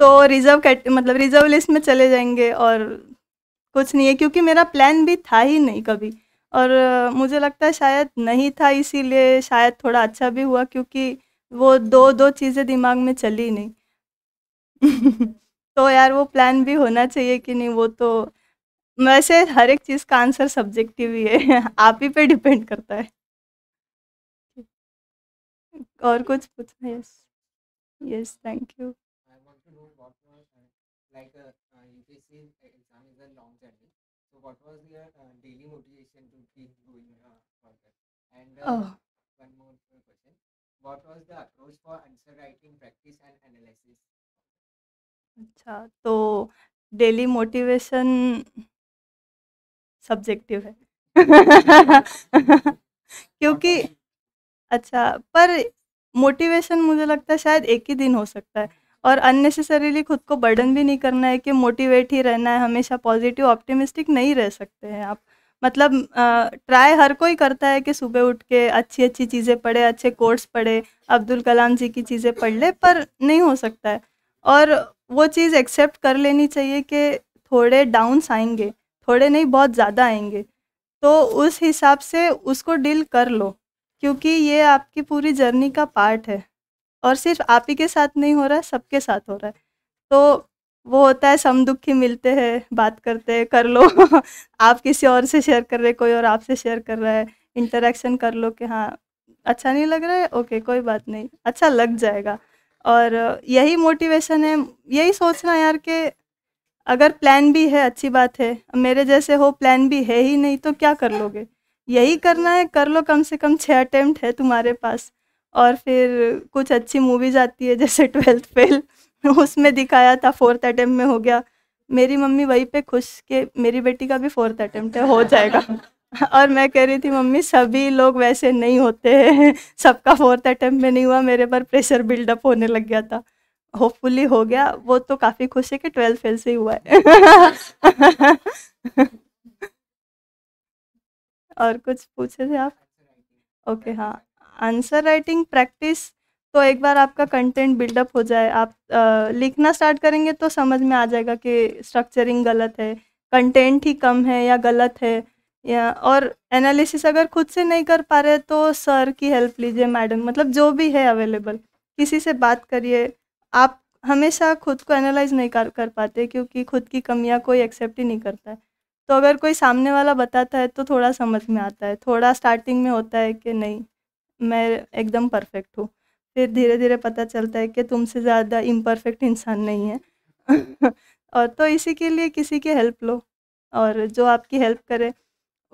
तो रिज़र्व कैट मतलब रिज़र्व लिस्ट में चले जाएंगे और कुछ नहीं है क्योंकि मेरा प्लान भी था ही नहीं कभी और मुझे लगता है शायद नहीं था इसीलिए शायद थोड़ा अच्छा भी हुआ क्योंकि वो दो दो चीज़ें दिमाग में चली नहीं तो यार वो प्लान भी होना चाहिए कि नहीं वो तो वैसे हर एक चीज़ का आंसर सब्जेक्टिव ही है आप ही पे डिपेंड करता है और कुछ पूछना यस यस थैंक यू अच्छा तो डेली मोटिवेशन सब्जेक्टिव है क्योंकि हाँ, हाँ। अच्छा पर मोटिवेशन मुझे लगता है शायद एक ही दिन हो सकता है और अननेसेसरीली खुद को बर्डन भी नहीं करना है कि मोटिवेट ही रहना है हमेशा पॉजिटिव ऑप्टिमिस्टिक नहीं रह सकते हैं आप मतलब ट्राई हर कोई करता है कि सुबह उठ के अच्छी अच्छी चीज़ें पढ़े अच्छे कोर्स पढ़े अब्दुल कलाम जी की चीज़ें पढ़ ले पर नहीं हो सकता है और वो चीज़ एक्सेप्ट कर लेनी चाहिए कि थोड़े डाउन्स आएंगे थोड़े नहीं बहुत ज़्यादा आएंगे तो उस हिसाब से उसको डील कर लो क्योंकि ये आपकी पूरी जर्नी का पार्ट है और सिर्फ आप ही के साथ नहीं हो रहा है सबके साथ हो रहा है तो वो होता है सम दुखी मिलते हैं बात करते हैं कर लो आप किसी और से शेयर कर रहे कोई और आपसे शेयर कर रहा है इंटरेक्शन कर लो कि हाँ अच्छा नहीं लग रहा है ओके कोई बात नहीं अच्छा लग जाएगा और यही मोटिवेशन है यही सोचना यार कि अगर प्लान भी है अच्छी बात है मेरे जैसे हो प्लान भी है ही नहीं तो क्या कर लोगे यही करना है कर लो कम से कम छः अटेम्प्ट है तुम्हारे पास और फिर कुछ अच्छी मूवीज आती है जैसे ट्वेल्थ फेल उसमें दिखाया था फोर्थ अटेम्प्ट में हो गया मेरी मम्मी वहीं पे खुश के मेरी बेटी का भी फोर्थ अटेम्प्ट है हो जाएगा और मैं कह रही थी मम्मी सभी लोग वैसे नहीं होते हैं सबका फोर्थ अटेम्प्ट में नहीं हुआ मेरे पर प्रेशर बिल्डअप होने लग गया था होपफुली हो गया वो तो काफ़ी खुश है कि ट्वेल्थ फेल से ही हुआ है और कुछ पूछे थे आप ओके okay, हाँ आंसर राइटिंग प्रैक्टिस तो एक बार आपका कंटेंट बिल्डअप हो जाए आप आ, लिखना स्टार्ट करेंगे तो समझ में आ जाएगा कि स्ट्रक्चरिंग गलत है कंटेंट ही कम है या गलत है या और एनालिसिस अगर खुद से नहीं कर पा रहे तो सर की हेल्प लीजिए मैडम मतलब जो भी है अवेलेबल किसी से बात करिए आप हमेशा खुद को एनालाइज नहीं कर कर पाते क्योंकि खुद की कमियाँ कोई एक्सेप्ट ही नहीं करता है तो अगर कोई सामने वाला बताता है तो थोड़ा समझ में आता है थोड़ा स्टार्टिंग में होता है कि नहीं मैं एकदम परफेक्ट हूँ फिर धीरे धीरे पता चलता है कि तुमसे ज़्यादा इम्परफेक्ट इंसान नहीं है और तो इसी के लिए किसी की हेल्प लो और जो आपकी हेल्प करे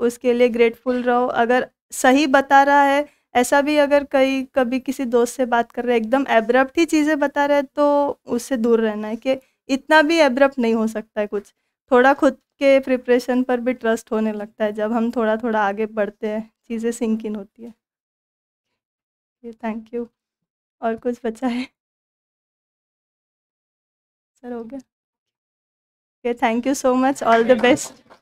उसके लिए ग्रेटफुल रहो अगर सही बता रहा है ऐसा भी अगर कई कभी किसी दोस्त से बात कर रहे हैं एकदम एब्रप्ट ही चीज़ें बता रहे हैं तो उससे दूर रहना है कि इतना भी एब्रप्ट नहीं हो सकता है कुछ थोड़ा खुद के प्रिपरेशन पर भी ट्रस्ट होने लगता है जब हम थोड़ा थोड़ा आगे बढ़ते हैं चीज़ें सिंक इन होती है थैंक यू और कुछ बचा है सर हो गया okay thank you so much all the best